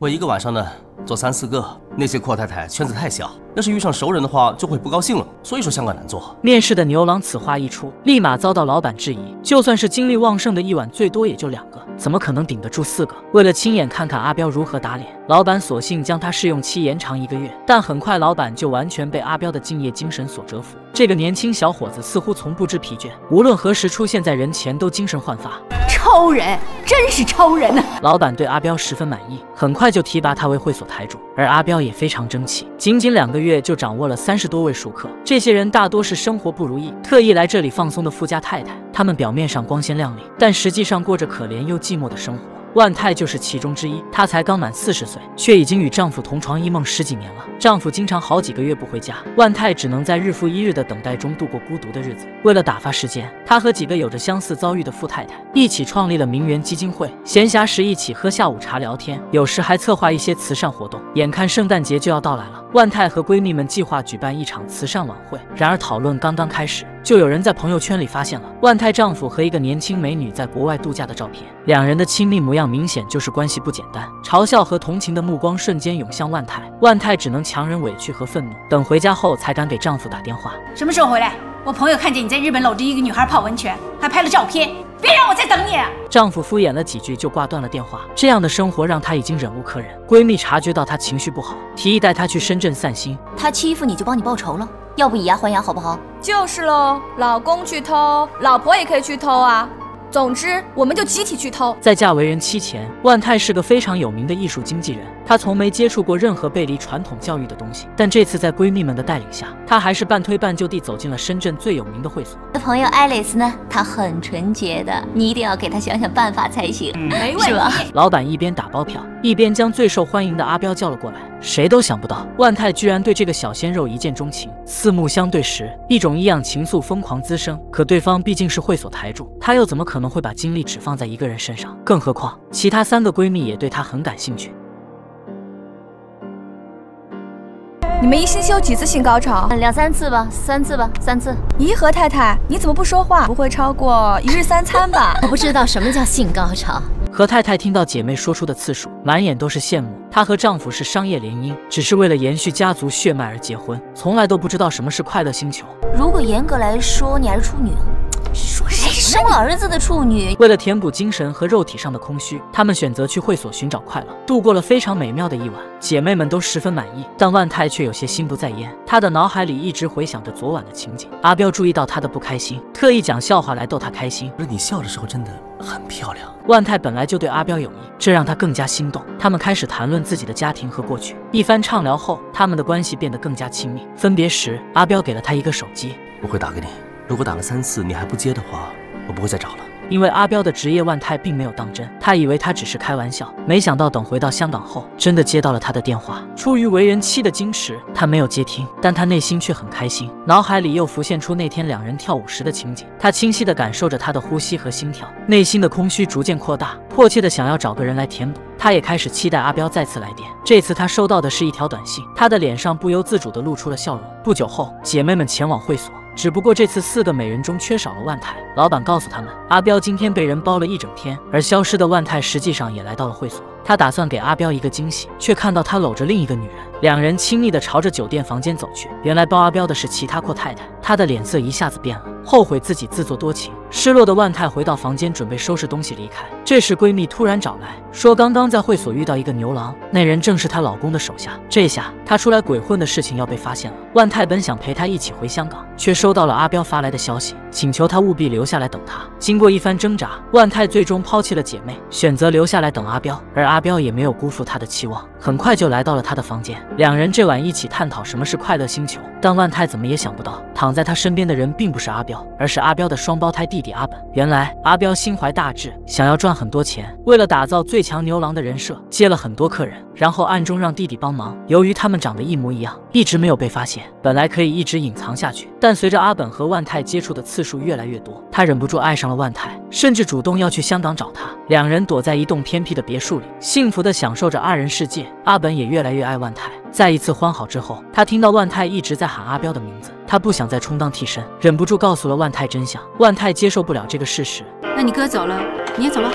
我一个晚上呢，做三四个。那些阔太太圈子太小，要是遇上熟人的话，就会不高兴了。所以说香港难做。面试的牛郎此话一出，立马遭到老板质疑。就算是精力旺盛的一晚，最多也就两个，怎么可能顶得住四个？为了亲眼看看阿彪如何打脸，老板索性将他试用期延长一个月。但很快，老板就完全被阿彪的敬业精神所折服。这个年轻小伙子似乎从不知疲倦，无论何时出现在人前，都精神焕发。超人真是超人呐！老板对阿彪十分满意，很快就提拔他为会所台主。而阿彪也非常争气，仅仅两个月就掌握了三十多位熟客。这些人大多是生活不如意，特意来这里放松的富家太太。他们表面上光鲜亮丽，但实际上过着可怜又寂寞的生活。万泰就是其中之一，她才刚满四十岁，却已经与丈夫同床异梦十几年了。丈夫经常好几个月不回家，万泰只能在日复一日的等待中度过孤独的日子。为了打发时间，她和几个有着相似遭遇的富太太一起创立了名媛基金会，闲暇时一起喝下午茶聊天，有时还策划一些慈善活动。眼看圣诞节就要到来了，万泰和闺蜜们计划举办一场慈善晚会。然而，讨论刚刚开始。就有人在朋友圈里发现了万泰丈夫和一个年轻美女在国外度假的照片，两人的亲密模样明显就是关系不简单，嘲笑和同情的目光瞬间涌向万泰，万泰只能强忍委屈和愤怒，等回家后才敢给丈夫打电话。什么时候回来？我朋友看见你在日本搂着一个女孩泡温泉，还拍了照片，别让我再等你。丈夫敷衍了几句就挂断了电话，这样的生活让她已经忍无可忍。闺蜜察觉到她情绪不好，提议带她去深圳散心。他欺负你就帮你报仇了。要不以牙还牙，好不好？就是喽，老公去偷，老婆也可以去偷啊。总之，我们就集体去偷。在嫁为人妻前，万泰是个非常有名的艺术经纪人，他从没接触过任何背离传统教育的东西。但这次在闺蜜们的带领下，他还是半推半就地走进了深圳最有名的会所。那朋友 i 丽 e 呢？她很纯洁的，你一定要给她想想办法才行。嗯，没问题。老板一边打包票，一边将最受欢迎的阿彪叫了过来。谁都想不到，万泰居然对这个小鲜肉一见钟情。四目相对时，一种异样情愫疯狂滋生。可对方毕竟是会所台柱，他又怎么可能会把精力只放在一个人身上？更何况，其他三个闺蜜也对他很感兴趣。你们一星期有几次性高潮？两三次吧，三次吧，三次。怡和太太，你怎么不说话？不会超过一日三餐吧？我不知道什么叫性高潮。何太太听到姐妹说出的次数，满眼都是羡慕。她和丈夫是商业联姻，只是为了延续家族血脉而结婚，从来都不知道什么是快乐星球。如果严格来说，你还是处女。生了儿子的处女，为了填补精神和肉体上的空虚，他们选择去会所寻找快乐，度过了非常美妙的一晚。姐妹们都十分满意，但万泰却有些心不在焉，他的脑海里一直回想着昨晚的情景。阿彪注意到他的不开心，特意讲笑话来逗他开心。而你笑的时候真的很漂亮。万泰本来就对阿彪有意，这让他更加心动。他们开始谈论自己的家庭和过去，一番畅聊后，他们的关系变得更加亲密。分别时，阿彪给了他一个手机，我会打给你，如果打了三次你还不接的话。我不会再找了，因为阿彪的职业万泰并没有当真，他以为他只是开玩笑，没想到等回到香港后，真的接到了他的电话。出于为人妻的矜持，他没有接听，但他内心却很开心，脑海里又浮现出那天两人跳舞时的情景，他清晰地感受着他的呼吸和心跳，内心的空虚逐渐扩大，迫切地想要找个人来填补。他也开始期待阿彪再次来电，这次他收到的是一条短信，他的脸上不由自主地露出了笑容。不久后，姐妹们前往会所。只不过这次四个美人中缺少了万泰。老板告诉他们，阿彪今天被人包了一整天，而消失的万泰实际上也来到了会所。他打算给阿彪一个惊喜，却看到他搂着另一个女人，两人亲密地朝着酒店房间走去。原来抱阿彪的是其他阔太太，她的脸色一下子变了，后悔自己自作多情。失落的万泰回到房间，准备收拾东西离开。这时闺蜜突然找来说，刚刚在会所遇到一个牛郎，那人正是她老公的手下。这下她出来鬼混的事情要被发现了。万泰本想陪她一起回香港，却收到了阿彪发来的消息，请求她务必留下来等他。经过一番挣扎，万泰最终抛弃了姐妹，选择留下来等阿彪。而阿阿彪也没有辜负他的期望，很快就来到了他的房间。两人这晚一起探讨什么是快乐星球，但万泰怎么也想不到，躺在他身边的人并不是阿彪，而是阿彪的双胞胎弟弟阿本。原来阿彪心怀大志，想要赚很多钱，为了打造最强牛郎的人设，接了很多客人。然后暗中让弟弟帮忙，由于他们长得一模一样，一直没有被发现。本来可以一直隐藏下去，但随着阿本和万泰接触的次数越来越多，他忍不住爱上了万泰，甚至主动要去香港找他。两人躲在一栋偏僻的别墅里，幸福的享受着二人世界。阿本也越来越爱万泰。再一次欢好之后，他听到万泰一直在喊阿彪的名字，他不想再充当替身，忍不住告诉了万泰真相。万泰接受不了这个事实，那你哥走了，你也走吧。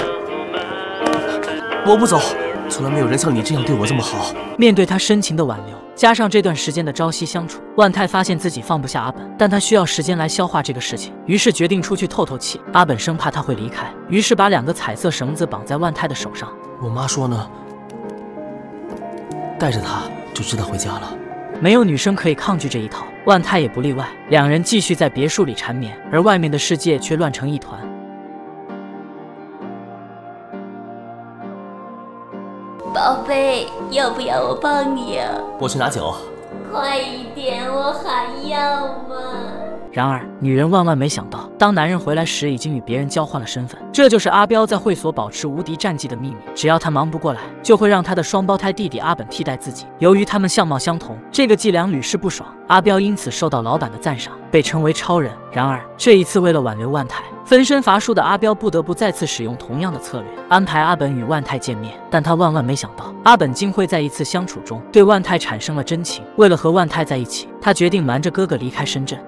我不走。从来没有人像你这样对我这么好。面对他深情的挽留，加上这段时间的朝夕相处，万泰发现自己放不下阿本，但他需要时间来消化这个事情，于是决定出去透透气。阿本生怕他会离开，于是把两个彩色绳子绑在万泰的手上。我妈说呢，带着他就知道回家了。没有女生可以抗拒这一套，万泰也不例外。两人继续在别墅里缠绵，而外面的世界却乱成一团。宝贝，要不要我抱你啊？我去拿酒，快一点，我还要嘛。然而，女人万万没想到，当男人回来时，已经与别人交换了身份。这就是阿彪在会所保持无敌战绩的秘密。只要他忙不过来，就会让他的双胞胎弟弟阿本替代自己。由于他们相貌相同，这个伎俩屡试不爽。阿彪因此受到老板的赞赏，被称为超人。然而，这一次为了挽留万泰，分身乏术的阿彪不得不再次使用同样的策略，安排阿本与万泰见面。但他万万没想到，阿本竟会在一次相处中对万泰产生了真情。为了和万泰在一起，他决定瞒着哥哥离开深圳。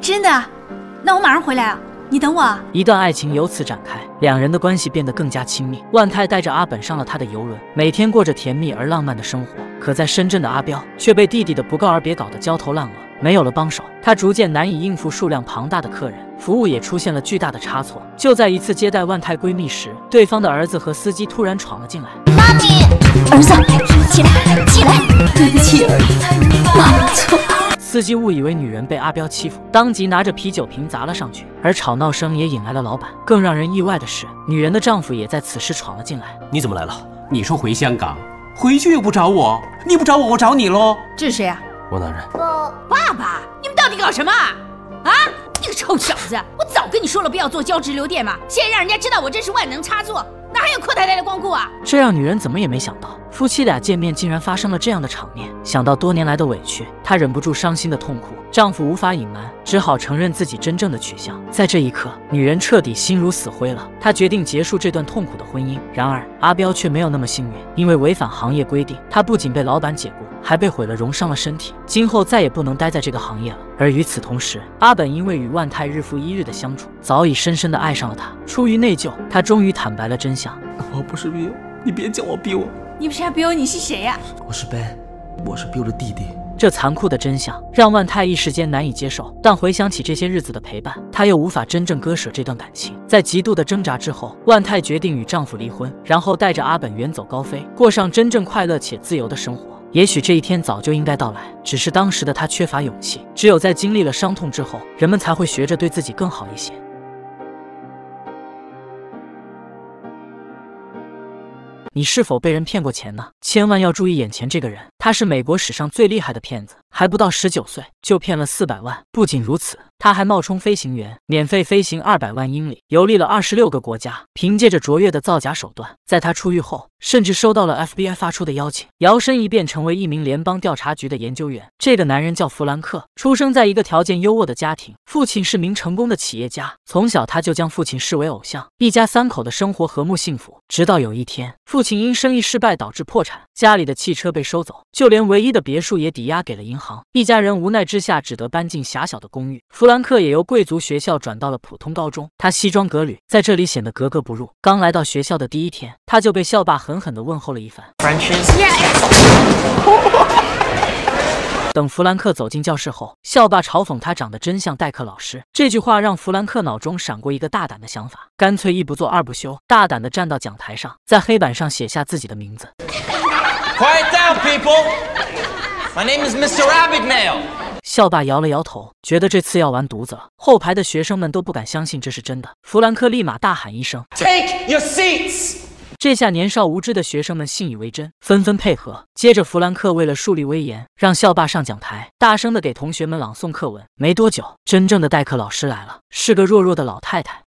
真的啊，那我马上回来啊，你等我。一段爱情由此展开，两人的关系变得更加亲密。万泰带着阿本上了他的游轮，每天过着甜蜜而浪漫的生活。可在深圳的阿彪却被弟弟的不告而别搞得焦头烂额，没有了帮手，他逐渐难以应付数量庞大的客人，服务也出现了巨大的差错。就在一次接待万泰闺蜜时，对方的儿子和司机突然闯了进来。妈咪，儿子，起来，起来。对不起，妈妈，错。司机误以为女人被阿彪欺负，当即拿着啤酒瓶砸了上去，而吵闹声也引来了老板。更让人意外的是，女人的丈夫也在此时闯了进来。你怎么来了？你说回香港，回去又不找我，你不找我，我找你喽。这是谁啊？我男人。爸爸！你们到底搞什么啊？啊！你个臭小子，我早跟你说了不要做交直流电嘛，现在让人家知道我这是万能插座。哪有阔太太的光顾啊？这让女人怎么也没想到，夫妻俩见面竟然发生了这样的场面。想到多年来的委屈，她忍不住伤心的痛哭。丈夫无法隐瞒，只好承认自己真正的取向。在这一刻，女人彻底心如死灰了。她决定结束这段痛苦的婚姻。然而阿彪却没有那么幸运，因为违反行业规定，他不仅被老板解雇，还被毁了容、伤了身体，今后再也不能待在这个行业了。而与此同时，阿本因为与万泰日复一日的相处，早已深深的爱上了他。出于内疚，他终于坦白了真相。我不是 Bill，你别叫我 Bill。你不是 Bill，你是谁呀？我是 Ben，我是 Bill 的弟弟。这残酷的真相让万泰一时间难以接受，但回想起这些日子的陪伴，他又无法真正割舍这段感情。在极度的挣扎之后，万泰决定与丈夫离婚，然后带着阿本远走高飞，过上真正快乐且自由的生活。也许这一天早就应该到来，只是当时的他缺乏勇气。只有在经历了伤痛之后，人们才会学着对自己更好一些。你是否被人骗过钱呢？千万要注意眼前这个人，他是美国史上最厉害的骗子。还不到十九岁就骗了四百万。不仅如此，他还冒充飞行员，免费飞行二百万英里，游历了二十六个国家。凭借着卓越的造假手段，在他出狱后，甚至收到了 FBI 发出的邀请，摇身一变成为一名联邦调查局的研究员。这个男人叫弗兰克，出生在一个条件优渥的家庭，父亲是名成功的企业家。从小他就将父亲视为偶像。一家三口的生活和睦幸福。直到有一天，父亲因生意失败导致破产，家里的汽车被收走，就连唯一的别墅也抵押给了银。一家人无奈之下只得搬进狭小的公寓。弗兰克也由贵族学校转到了普通高中。他西装革履，在这里显得格格不入。刚来到学校的第一天，他就被校霸狠狠的问候了一番。等弗兰克走进教室后，校霸嘲讽他长得真像代课老师。这句话让弗兰克脑中闪过一个大胆的想法，干脆一不做二不休，大胆的站到讲台上，在黑板上写下自己的名字。My name Mr. Abigail. is 校霸摇了摇头，觉得这次要完犊子了。后排的学生们都不敢相信这是真的。弗兰克立马大喊一声：“Take your seats！” 这下年少无知的学生们信以为真，纷纷配合。接着，弗兰克为了树立威严，让校霸上讲台，大声的给同学们朗诵课文。没多久，真正的代课老师来了，是个弱弱的老太太。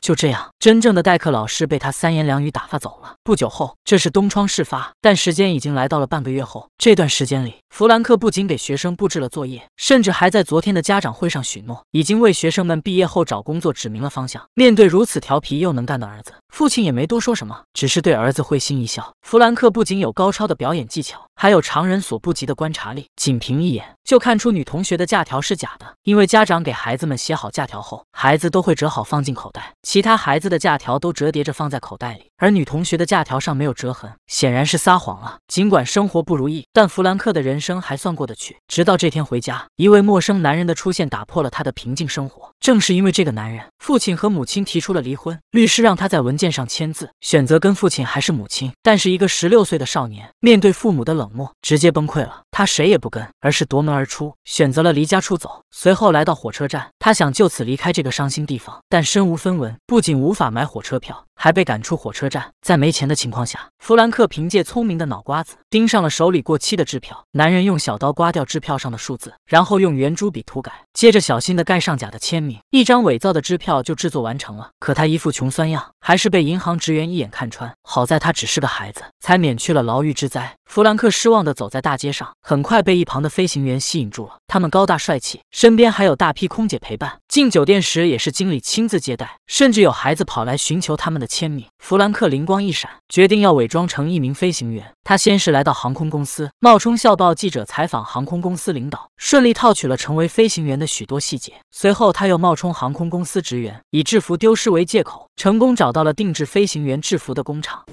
就这样。真正的代课老师被他三言两语打发走了。不久后，这是东窗事发，但时间已经来到了半个月后。这段时间里，弗兰克不仅给学生布置了作业，甚至还在昨天的家长会上许诺，已经为学生们毕业后找工作指明了方向。面对如此调皮又能干的儿子，父亲也没多说什么，只是对儿子会心一笑。弗兰克不仅有高超的表演技巧，还有常人所不及的观察力，仅凭一眼就看出女同学的假条是假的，因为家长给孩子们写好假条后，孩子都会折好放进口袋，其他孩子。的假条都折叠着放在口袋里。而女同学的假条上没有折痕，显然是撒谎了。尽管生活不如意，但弗兰克的人生还算过得去。直到这天回家，一位陌生男人的出现打破了他的平静生活。正是因为这个男人，父亲和母亲提出了离婚。律师让他在文件上签字，选择跟父亲还是母亲。但是，一个十六岁的少年面对父母的冷漠，直接崩溃了。他谁也不跟，而是夺门而出，选择了离家出走。随后来到火车站，他想就此离开这个伤心地方，但身无分文，不仅无法买火车票。还被赶出火车站，在没钱的情况下，弗兰克凭借聪明的脑瓜子盯上了手里过期的支票。男人用小刀刮掉支票上的数字，然后用圆珠笔涂改，接着小心的盖上假的签名，一张伪造的支票就制作完成了。可他一副穷酸样，还是被银行职员一眼看穿。好在他只是个孩子，才免去了牢狱之灾。弗兰克失望的走在大街上，很快被一旁的飞行员吸引住了。他们高大帅气，身边还有大批空姐陪伴。进酒店时也是经理亲自接待，甚至有孩子跑来寻求他们的签名。弗兰克灵光一闪，决定要伪装成一名飞行员。他先是来到航空公司，冒充校报记者采访航空公司领导，顺利套取了成为飞行员的许多细节。随后他又冒充航空公司职员，以制服丢失为借口，成功找到了定制飞行员制服的工厂。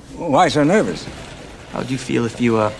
How would you feel if you uh,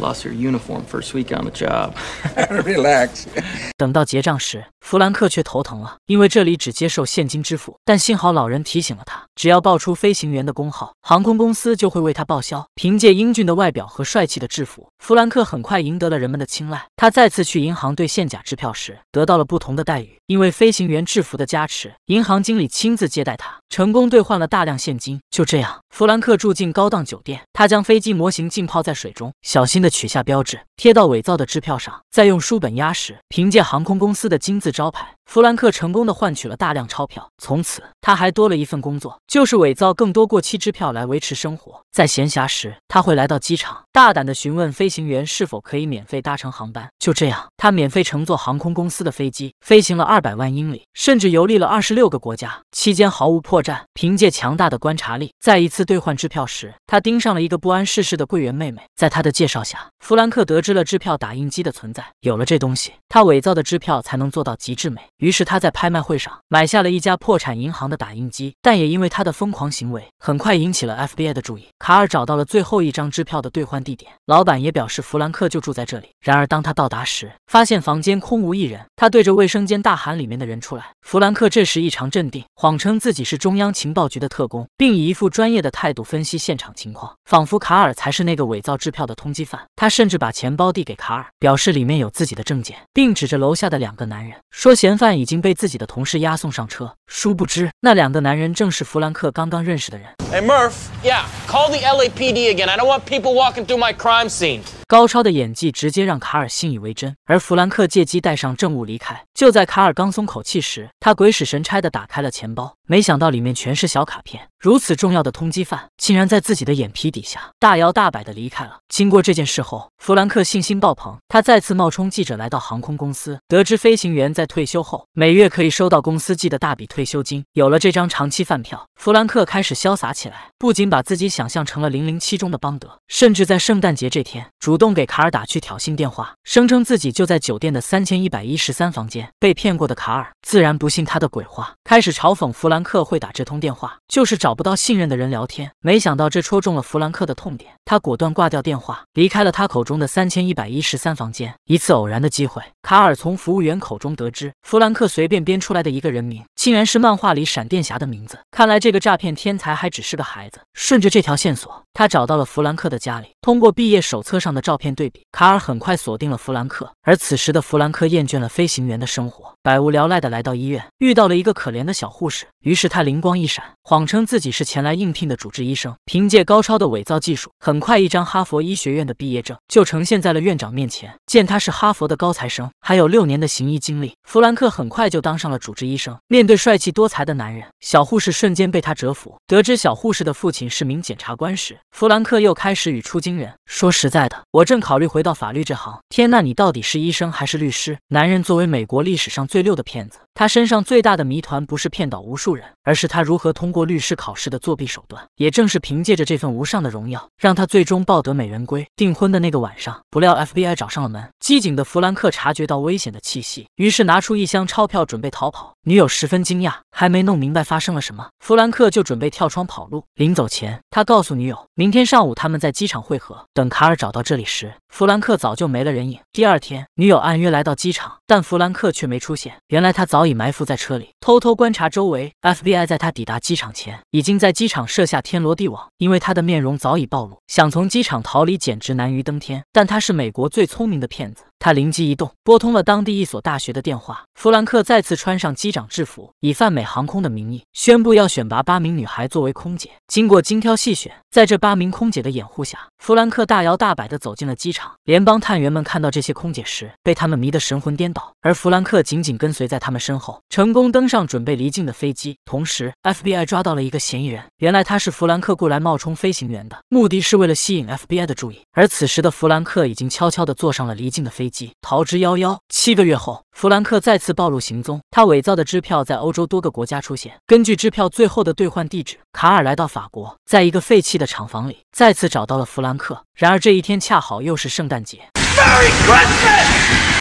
lost Relax. your uniform on job. first week the 等到结账时，弗兰克却头疼了，因为这里只接受现金支付。但幸好老人提醒了他，只要报出飞行员的工号，航空公司就会为他报销。凭借英俊的外表和帅气的制服，弗兰克很快赢得了人们的青睐。他再次去银行兑现假支票时，得到了不同的待遇，因为飞行员制服的加持，银行经理亲自接待他，成功兑换了大量现金。就这样，弗兰克住进高档酒店，他将飞机模型浸泡在水中，小心的。取下标志，贴到伪造的支票上，再用书本压实。凭借航空公司的金字招牌。弗兰克成功的换取了大量钞票，从此他还多了一份工作，就是伪造更多过期支票来维持生活。在闲暇时，他会来到机场，大胆的询问飞行员是否可以免费搭乘航班。就这样，他免费乘坐航空公司的飞机，飞行了二百万英里，甚至游历了二十六个国家，期间毫无破绽。凭借强大的观察力，在一次兑换支票时，他盯上了一个不谙世事的柜员妹妹。在他的介绍下，弗兰克得知了支票打印机的存在。有了这东西，他伪造的支票才能做到极致美。于是他在拍卖会上买下了一家破产银行的打印机，但也因为他的疯狂行为，很快引起了 FBI 的注意。卡尔找到了最后一张支票的兑换地点，老板也表示弗兰克就住在这里。然而当他到达时，发现房间空无一人。他对着卫生间大喊：“里面的人出来！”弗兰克这时异常镇定，谎称自己是中央情报局的特工，并以一副专业的态度分析现场情况，仿佛卡尔才是那个伪造支票的通缉犯。他甚至把钱包递给卡尔，表示里面有自己的证件，并指着楼下的两个男人说：“嫌犯。”但已经被自己的同事押送上车殊不知那两个男人正是弗兰克刚刚认识的人哎 merse yeah call the lapd again i don't want people walking through my crime scene 高超的演技直接让卡尔信以为真而弗兰克借机带上证物离开就在卡尔刚松口气时他鬼使神差的打开了钱包没想到里面全是小卡片如此重要的通缉犯，竟然在自己的眼皮底下大摇大摆地离开了。经过这件事后，弗兰克信心爆棚，他再次冒充记者来到航空公司，得知飞行员在退休后每月可以收到公司寄的大笔退休金。有了这张长期饭票，弗兰克开始潇洒起来，不仅把自己想象成了零零七中的邦德，甚至在圣诞节这天主动给卡尔打去挑衅电话，声称自己就在酒店的三千一百一十三房间。被骗过的卡尔自然不信他的鬼话，开始嘲讽弗兰克会打这通电话，就是找。找不到信任的人聊天，没想到这戳中了弗兰克的痛点，他果断挂掉电话，离开了他口中的三千一百一十三房间。一次偶然的机会，卡尔从服务员口中得知，弗兰克随便编出来的一个人名，竟然是漫画里闪电侠的名字。看来这个诈骗天才还只是个孩子。顺着这条线索，他找到了弗兰克的家里，通过毕业手册上的照片对比，卡尔很快锁定了弗兰克。而此时的弗兰克厌倦了飞行员的生活。百无聊赖的来到医院，遇到了一个可怜的小护士。于是他灵光一闪，谎称自己是前来应聘的主治医生。凭借高超的伪造技术，很快一张哈佛医学院的毕业证就呈现在了院长面前。见他是哈佛的高材生，还有六年的行医经历，弗兰克很快就当上了主治医生。面对帅气多才的男人，小护士瞬间被他折服。得知小护士的父亲是名检察官时，弗兰克又开始语出惊人：“说实在的，我正考虑回到法律这行。”天呐，你到底是医生还是律师？男人作为美国历史上。最六的骗子，他身上最大的谜团不是骗倒无数人，而是他如何通过律师考试的作弊手段。也正是凭借着这份无上的荣耀，让他最终抱得美人归。订婚的那个晚上，不料 FBI 找上了门。机警的弗兰克察觉到危险的气息，于是拿出一箱钞票准备逃跑。女友十分惊讶，还没弄明白发生了什么，弗兰克就准备跳窗跑路。临走前，他告诉女友，明天上午他们在机场会合。等卡尔找到这里时，弗兰克早就没了人影。第二天，女友按约来到机场，但弗兰克却没出现。原来他早已埋伏在车里，偷偷观察周围。FBI 在他抵达机场前，已经在机场设下天罗地网，因为他的面容早已暴露，想从机场逃离简直难于登天。但他是美国最聪明的骗子。他灵机一动，拨通了当地一所大学的电话。弗兰克再次穿上机长制服，以泛美航空的名义宣布要选拔八名女孩作为空姐。经过精挑细选，在这八名空姐的掩护下，弗兰克大摇大摆地走进了机场。联邦探员们看到这些空姐时，被他们迷得神魂颠倒，而弗兰克紧紧跟随在他们身后，成功登上准备离境的飞机。同时，FBI 抓到了一个嫌疑人，原来他是弗兰克雇来冒充飞行员的，目的是为了吸引 FBI 的注意。而此时的弗兰克已经悄悄地坐上了离境的飞机。逃之夭夭。七个月后，弗兰克再次暴露行踪。他伪造的支票在欧洲多个国家出现。根据支票最后的兑换地址，卡尔来到法国，在一个废弃的厂房里再次找到了弗兰克。然而这一天恰好又是圣诞节。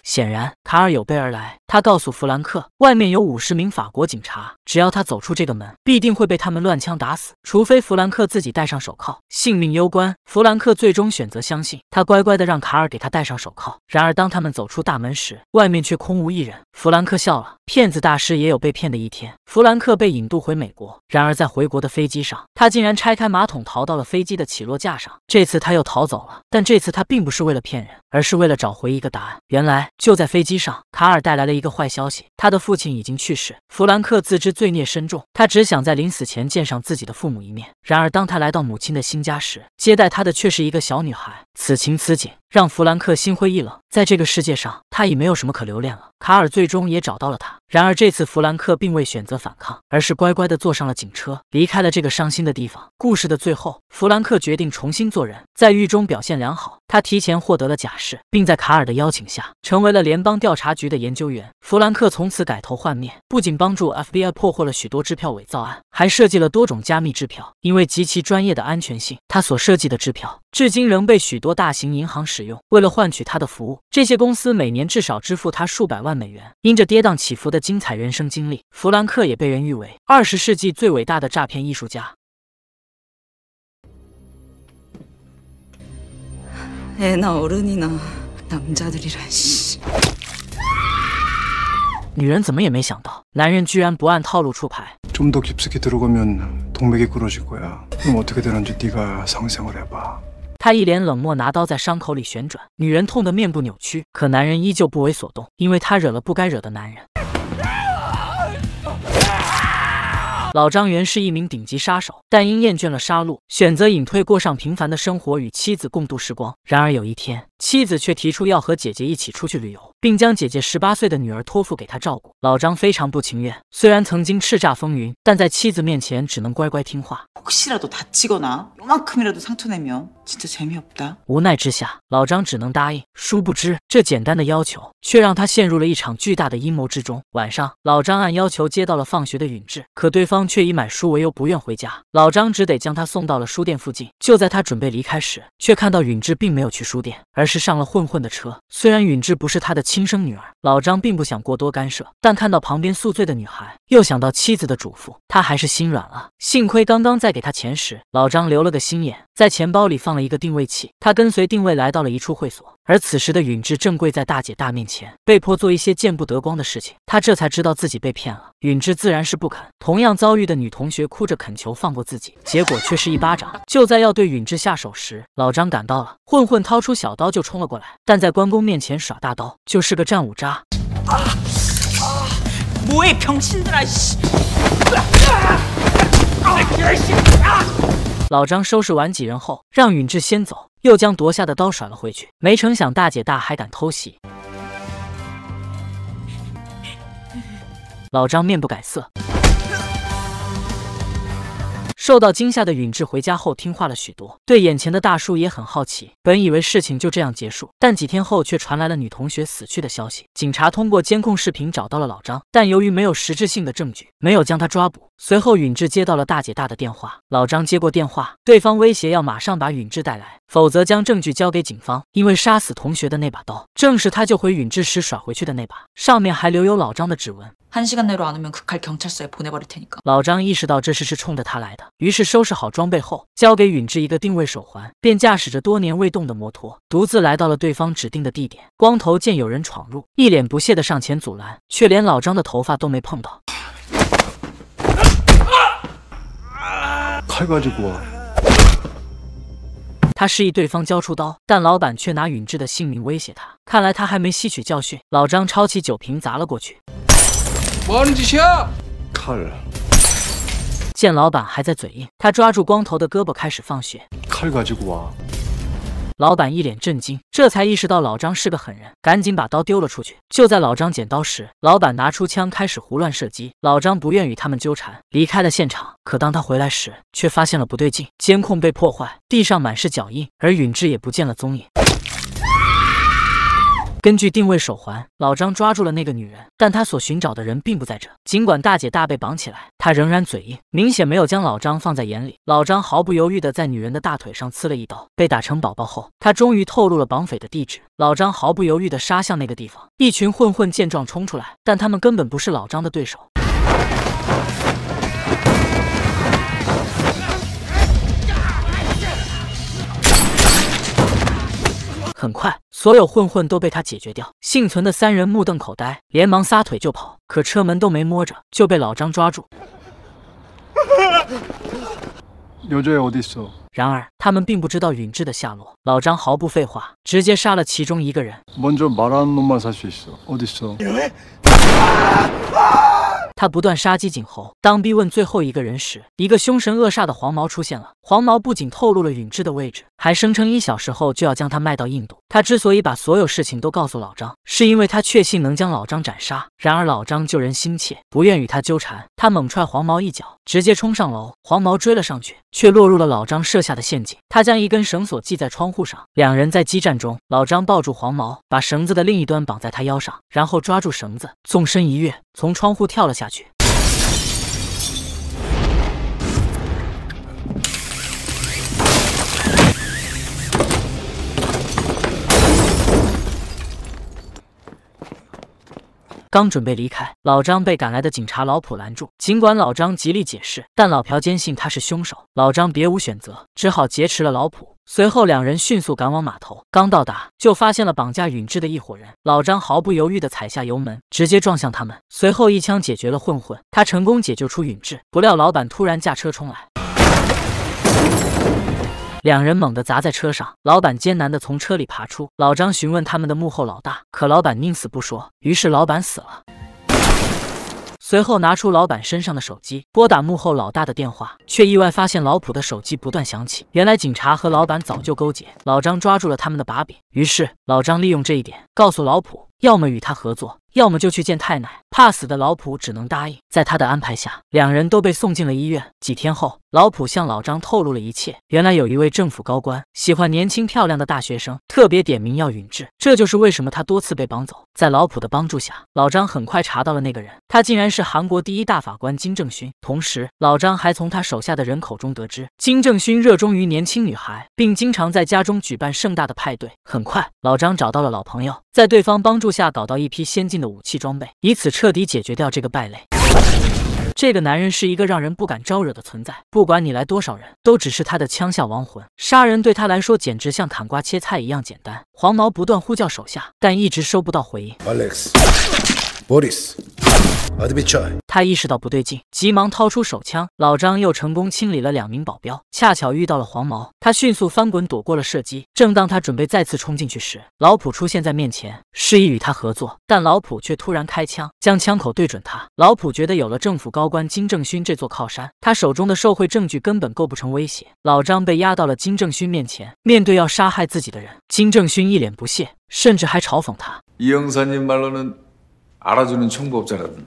显然，卡尔有备而来。他告诉弗兰克，外面有五十名法国警察，只要他走出这个门，必定会被他们乱枪打死，除非弗兰克自己戴上手铐。性命攸关，弗兰克最终选择相信他，乖乖的让卡尔给他戴上手铐。然而，当他们走出大门时，外面却空无一人。弗兰克笑了，骗子大师也有被骗的一天。弗兰克被引渡回美国，然而在回国的飞机上，他竟然拆开马桶逃到了飞机的起落架上。这次他又逃走了，但这次他并不是为了骗人，而是为了找回一个答案。原来。就在飞机上，卡尔带来了一个坏消息，他的父亲已经去世。弗兰克自知罪孽深重，他只想在临死前见上自己的父母一面。然而，当他来到母亲的新家时，接待他的却是一个小女孩。此情此景。让弗兰克心灰意冷，在这个世界上，他已没有什么可留恋了。卡尔最终也找到了他，然而这次弗兰克并未选择反抗，而是乖乖地坐上了警车，离开了这个伤心的地方。故事的最后，弗兰克决定重新做人，在狱中表现良好，他提前获得了假释，并在卡尔的邀请下，成为了联邦调查局的研究员。弗兰克从此改头换面，不仅帮助 FBI 破获了许多支票伪造案，还设计了多种加密支票。因为极其专业的安全性，他所设计的支票至今仍被许多大型银行使。使用，为了换取他的服务，这些公司每年至少支付他数百万美元。因着跌宕起伏的精彩人生经历，弗兰克也被人誉为二十世纪最伟大的诈骗艺术家。女人怎么也没想到，男人居然不按套路出牌。他一脸冷漠，拿刀在伤口里旋转。女人痛得面部扭曲，可男人依旧不为所动，因为他惹了不该惹的男人。老张原是一名顶级杀手，但因厌倦了杀戮，选择隐退，过上平凡的生活，与妻子共度时光。然而有一天，妻子却提出要和姐姐一起出去旅游，并将姐姐十八岁的女儿托付给他照顾。老张非常不情愿，虽然曾经叱咤风云，但在妻子面前只能乖乖听话。无奈之下，老张只能答应。殊不知，这简单的要求却让他陷入了一场巨大的阴谋之中。晚上，老张按要求接到了放学的允智，可对方。却以买书为由不愿回家，老张只得将他送到了书店附近。就在他准备离开时，却看到允智并没有去书店，而是上了混混的车。虽然允智不是他的亲生女儿，老张并不想过多干涉，但看到旁边宿醉的女孩，又想到妻子的嘱咐，他还是心软了。幸亏刚刚在给他钱时，老张留了个心眼。在钱包里放了一个定位器，他跟随定位来到了一处会所，而此时的允智正跪在大姐大面前，被迫做一些见不得光的事情。他这才知道自己被骗了。允智自然是不肯。同样遭遇的女同学哭着恳求放过自己，结果却是一巴掌。就在要对允智下手时，老张赶到了，混混掏出小刀就冲了过来，但在关公面前耍大刀就是个战五渣。啊！我也拼死来！啊！老张收拾完几人后，让允智先走，又将夺下的刀甩了回去。没成想大姐大还敢偷袭，老张面不改色。受到惊吓的允智回家后听话了许多，对眼前的大叔也很好奇。本以为事情就这样结束，但几天后却传来了女同学死去的消息。警察通过监控视频找到了老张，但由于没有实质性的证据，没有将他抓捕。随后，允智接到了大姐大的电话，老张接过电话，对方威胁要马上把允智带来，否则将证据交给警方。因为杀死同学的那把刀正是他救回允智时甩回去的那把，上面还留有老张的指纹。老张意识到这事是冲着他来的。于是收拾好装备后，交给允智一个定位手环，便驾驶着多年未动的摩托，独自来到了对方指定的地点。光头见有人闯入，一脸不屑的上前阻拦，却连老张的头发都没碰到。开就过果。他示意对方交出刀，但老板却拿允智的性命威胁他。看来他还没吸取教训。老张抄起酒瓶砸了过去。王志清，看人。见老板还在嘴硬，他抓住光头的胳膊开始放血。老板一脸震惊，这才意识到老张是个狠人，赶紧把刀丢了出去。就在老张捡刀时，老板拿出枪开始胡乱射击。老张不愿与他们纠缠，离开了现场。可当他回来时，却发现了不对劲：监控被破坏，地上满是脚印，而允智也不见了踪影。根据定位手环，老张抓住了那个女人，但他所寻找的人并不在这。尽管大姐大被绑起来，她仍然嘴硬，明显没有将老张放在眼里。老张毫不犹豫的在女人的大腿上刺了一刀，被打成宝宝后，他终于透露了绑匪的地址。老张毫不犹豫的杀向那个地方，一群混混见状冲出来，但他们根本不是老张的对手。很快，所有混混都被他解决掉。幸存的三人目瞪口呆，连忙撒腿就跑，可车门都没摸着，就被老张抓住。然而，他们并不知道允智的下落。老张毫不废话，直接杀了其中一个人。他不断杀鸡儆猴。当逼问最后一个人时，一个凶神恶煞的黄毛出现了。黄毛不仅透露了允智的位置，还声称一小时后就要将他卖到印度。他之所以把所有事情都告诉老张，是因为他确信能将老张斩杀。然而老张救人心切，不愿与他纠缠。他猛踹黄毛一脚，直接冲上楼。黄毛追了上去，却落入了老张设下的陷阱。他将一根绳索系在窗户上，两人在激战中，老张抱住黄毛，把绳子的另一端绑在他腰上，然后抓住绳子，纵身一跃，从窗户跳了下去。刚准备离开，老张被赶来的警察老朴拦住。尽管老张极力解释，但老朴坚信他是凶手。老张别无选择，只好劫持了老朴。随后，两人迅速赶往码头。刚到达，就发现了绑架允智的一伙人。老张毫不犹豫地踩下油门，直接撞向他们。随后一枪解决了混混，他成功解救出允智。不料老板突然驾车冲来。两人猛地砸在车上，老板艰难地从车里爬出。老张询问他们的幕后老大，可老板宁死不说。于是老板死了。随后拿出老板身上的手机，拨打幕后老大的电话，却意外发现老普的手机不断响起。原来警察和老板早就勾结，老张抓住了他们的把柄。于是老张利用这一点，告诉老普，要么与他合作。要么就去见太奶，怕死的老普只能答应。在他的安排下，两人都被送进了医院。几天后，老普向老张透露了一切。原来有一位政府高官喜欢年轻漂亮的大学生，特别点名要允智，这就是为什么他多次被绑走。在老普的帮助下，老张很快查到了那个人，他竟然是韩国第一大法官金正勋。同时，老张还从他手下的人口中得知，金正勋热衷于年轻女孩，并经常在家中举办盛大的派对。很快，老张找到了老朋友。在对方帮助下搞到一批先进的武器装备，以此彻底解决掉这个败类。这个男人是一个让人不敢招惹的存在，不管你来多少人，都只是他的枪下亡魂。杀人对他来说简直像砍瓜切菜一样简单。黄毛不断呼叫手下，但一直收不到回应。Alex。他意识到不对劲，急忙掏出手枪。老张又成功清理了两名保镖，恰巧遇到了黄毛。他迅速翻滚躲过了射击。正当他准备再次冲进去时，老普出现在面前，示意与他合作。但老普却突然开枪，将枪口对准他。老普觉得有了政府高官金正勋这座靠山，他手中的受贿证据根本构不成威胁。老张被押到了金正勋面前，面对要杀害自己的人，金正勋一脸不屑，甚至还嘲讽他。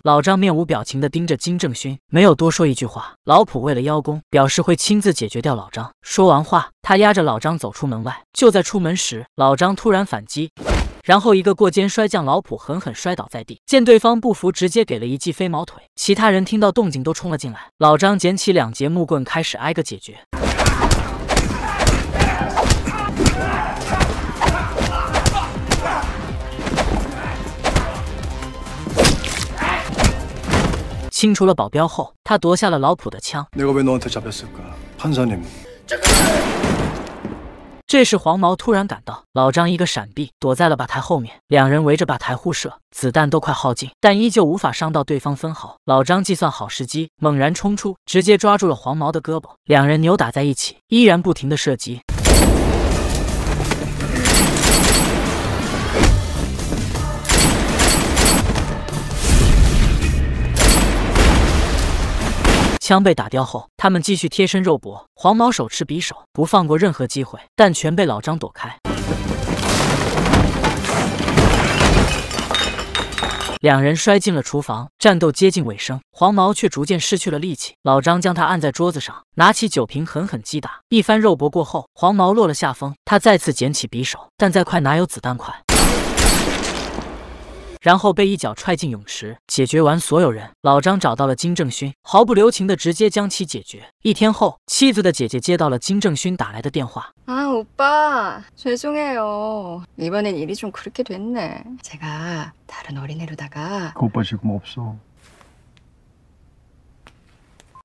老张面无表情的盯着金正勋，没有多说一句话。老普为了邀功，表示会亲自解决掉老张。说完话，他压着老张走出门外。就在出门时，老张突然反击，然后一个过肩摔将老普狠狠摔倒在地。见对方不服，直接给了一记飞毛腿。其他人听到动静都冲了进来。老张捡起两节木棍，开始挨个解决。清除了保镖后，他夺下了老普的枪。这时黄毛突然赶到，老张一个闪避，躲在了靶台后面。两人围着靶台互射，子弹都快耗尽，但依旧无法伤到对方分毫。老张计算好时机，猛然冲出，直接抓住了黄毛的胳膊，两人扭打在一起，依然不停的射击。枪被打掉后，他们继续贴身肉搏。黄毛手持匕首，不放过任何机会，但全被老张躲开。两人摔进了厨房，战斗接近尾声，黄毛却逐渐失去了力气。老张将他按在桌子上，拿起酒瓶狠狠击打。一番肉搏过后，黄毛落了下风，他再次捡起匕首，但再快哪有子弹快？然后被一脚踹进泳池，解决完所有人，老张找到了金正勋，毫不留情的直接将其解决。一天后，妻子的姐姐接到了金正勋打来的电话。啊，오빠죄송해요이번에일이좀그렇게됐네제가다른어린애로다가오빠지금없어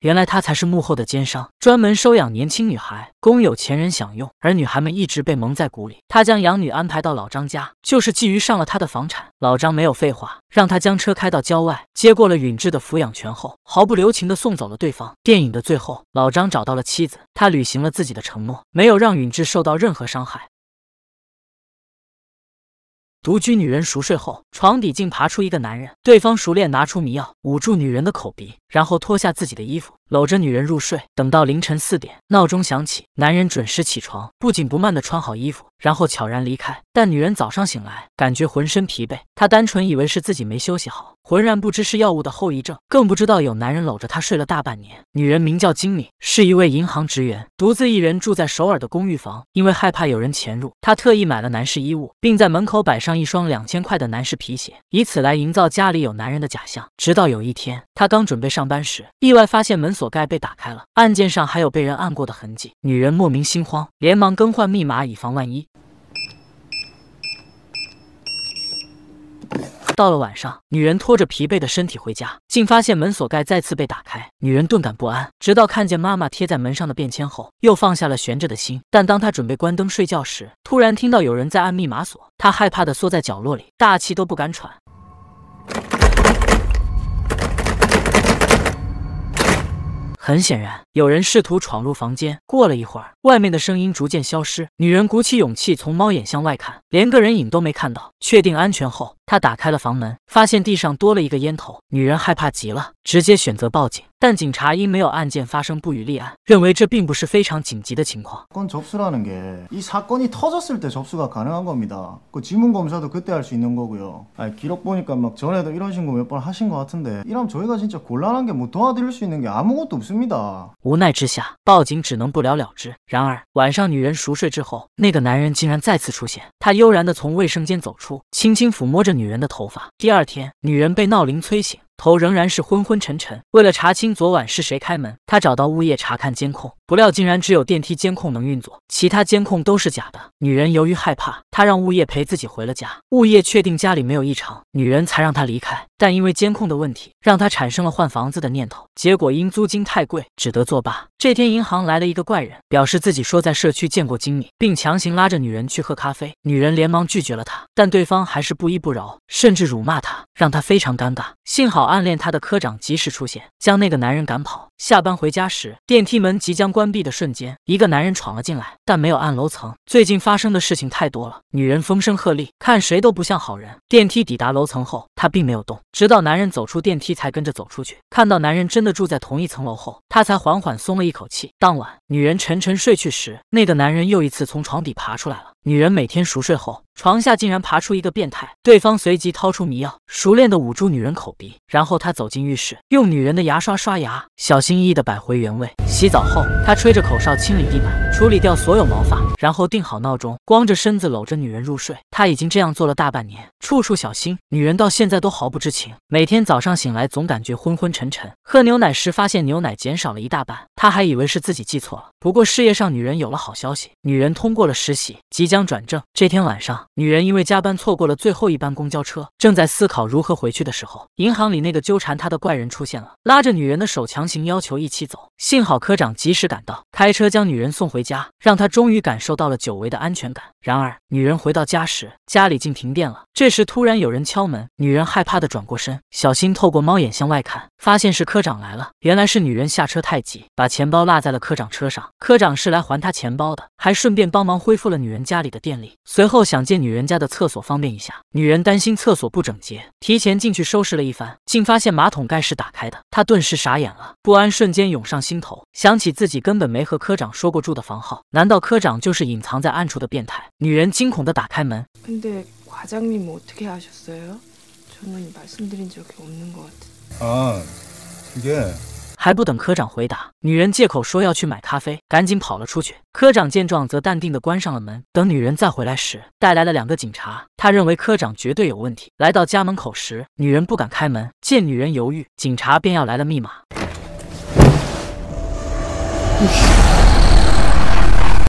原来他才是幕后的奸商，专门收养年轻女孩，供有钱人享用，而女孩们一直被蒙在鼓里。他将养女安排到老张家，就是觊觎上了他的房产。老张没有废话，让他将车开到郊外，接过了允智的抚养权后，毫不留情的送走了对方。电影的最后，老张找到了妻子，他履行了自己的承诺，没有让允智受到任何伤害。独居女人熟睡后，床底竟爬出一个男人。对方熟练拿出迷药，捂住女人的口鼻，然后脱下自己的衣服。搂着女人入睡，等到凌晨四点，闹钟响起，男人准时起床，不紧不慢地穿好衣服，然后悄然离开。但女人早上醒来，感觉浑身疲惫，她单纯以为是自己没休息好，浑然不知是药物的后遗症，更不知道有男人搂着她睡了大半年。女人名叫金敏，是一位银行职员，独自一人住在首尔的公寓房。因为害怕有人潜入，她特意买了男士衣物，并在门口摆上一双两千块的男士皮鞋，以此来营造家里有男人的假象。直到有一天，她刚准备上班时，意外发现门。锁盖被打开了，按键上还有被人按过的痕迹。女人莫名心慌，连忙更换密码以防万一。到了晚上，女人拖着疲惫的身体回家，竟发现门锁盖再次被打开。女人顿感不安，直到看见妈妈贴在门上的便签后，又放下了悬着的心。但当她准备关灯睡觉时，突然听到有人在按密码锁，她害怕的缩在角落里，大气都不敢喘。很显然，有人试图闯入房间。过了一会儿，外面的声音逐渐消失。女人鼓起勇气从猫眼向外看，连个人影都没看到。确定安全后。他打开了房门，发现地上多了一个烟头，女人害怕极了，直接选择报警。但警察因没有案件发生不予立案，认为这并不是非常紧急的情况。수라는게이사건이터졌을때접수가가능한겁니다그지문검사도그때할수있는거고요아기록보니까막전에도이런신고몇번하신것같은데이면저희가진짜곤란한게도와드릴수있는게아무것도없습니다无奈之下，报警只能不了了之。然而晚上女人熟睡之后，那个男人竟然再次出现，他悠然地从卫生间走出，轻轻抚摸着。女人的头发。第二天，女人被闹铃催醒，头仍然是昏昏沉沉。为了查清昨晚是谁开门，她找到物业查看监控。不料，竟然只有电梯监控能运作，其他监控都是假的。女人由于害怕，她让物业陪自己回了家。物业确定家里没有异常，女人才让她离开。但因为监控的问题，让她产生了换房子的念头。结果因租金太贵，只得作罢。这天，银行来了一个怪人，表示自己说在社区见过经理，并强行拉着女人去喝咖啡。女人连忙拒绝了他，但对方还是不依不饶，甚至辱骂她，让她非常尴尬。幸好暗恋她的科长及时出现，将那个男人赶跑。下班回家时，电梯门即将关闭的瞬间，一个男人闯了进来，但没有按楼层。最近发生的事情太多了，女人风声鹤唳，看谁都不像好人。电梯抵达楼层后，她并没有动，直到男人走出电梯才跟着走出去。看到男人真的住在同一层楼后，她才缓缓松了一口气。当晚，女人沉沉睡去时，那个男人又一次从床底爬出来了。女人每天熟睡后，床下竟然爬出一个变态。对方随即掏出迷药，熟练地捂住女人口鼻，然后他走进浴室，用女人的牙刷刷牙，小心翼翼地摆回原位。洗澡后，他吹着口哨清理地板，处理掉所有毛发，然后定好闹钟，光着身子搂着女人入睡。他已经这样做了大半年，处处小心，女人到现在都毫不知情。每天早上醒来，总感觉昏昏沉沉。喝牛奶时，发现牛奶减少了一大半。他还以为是自己记错了，不过事业上女人有了好消息，女人通过了实习，即将转正。这天晚上，女人因为加班错过了最后一班公交车，正在思考如何回去的时候，银行里那个纠缠她的怪人出现了，拉着女人的手，强行要求一起走。幸好科长及时赶到，开车将女人送回家，让她终于感受到了久违的安全感。然而，女人回到家时，家里竟停电了。这时，突然有人敲门，女人害怕的转过身，小心透过猫眼向外看，发现是科长来了。原来是女人下车太急，把钱包落在了科长车上，科长是来还她钱包的。还顺便帮忙恢复了女人家里的电力，随后想借女人家的厕所方便一下。女人担心厕所不整洁，提前进去收拾了一番，竟发现马桶盖是打开的，她顿时傻眼了，不安瞬间涌上心头。想起自己根本没和科长说过住的房号，难道科长就是隐藏在暗处的变态？女人惊恐的打开门。还不等科长回答，女人借口说要去买咖啡，赶紧跑了出去。科长见状，则淡定的关上了门。等女人再回来时，带来了两个警察。他认为科长绝对有问题。来到家门口时，女人不敢开门。见女人犹豫，警察便要来了密码。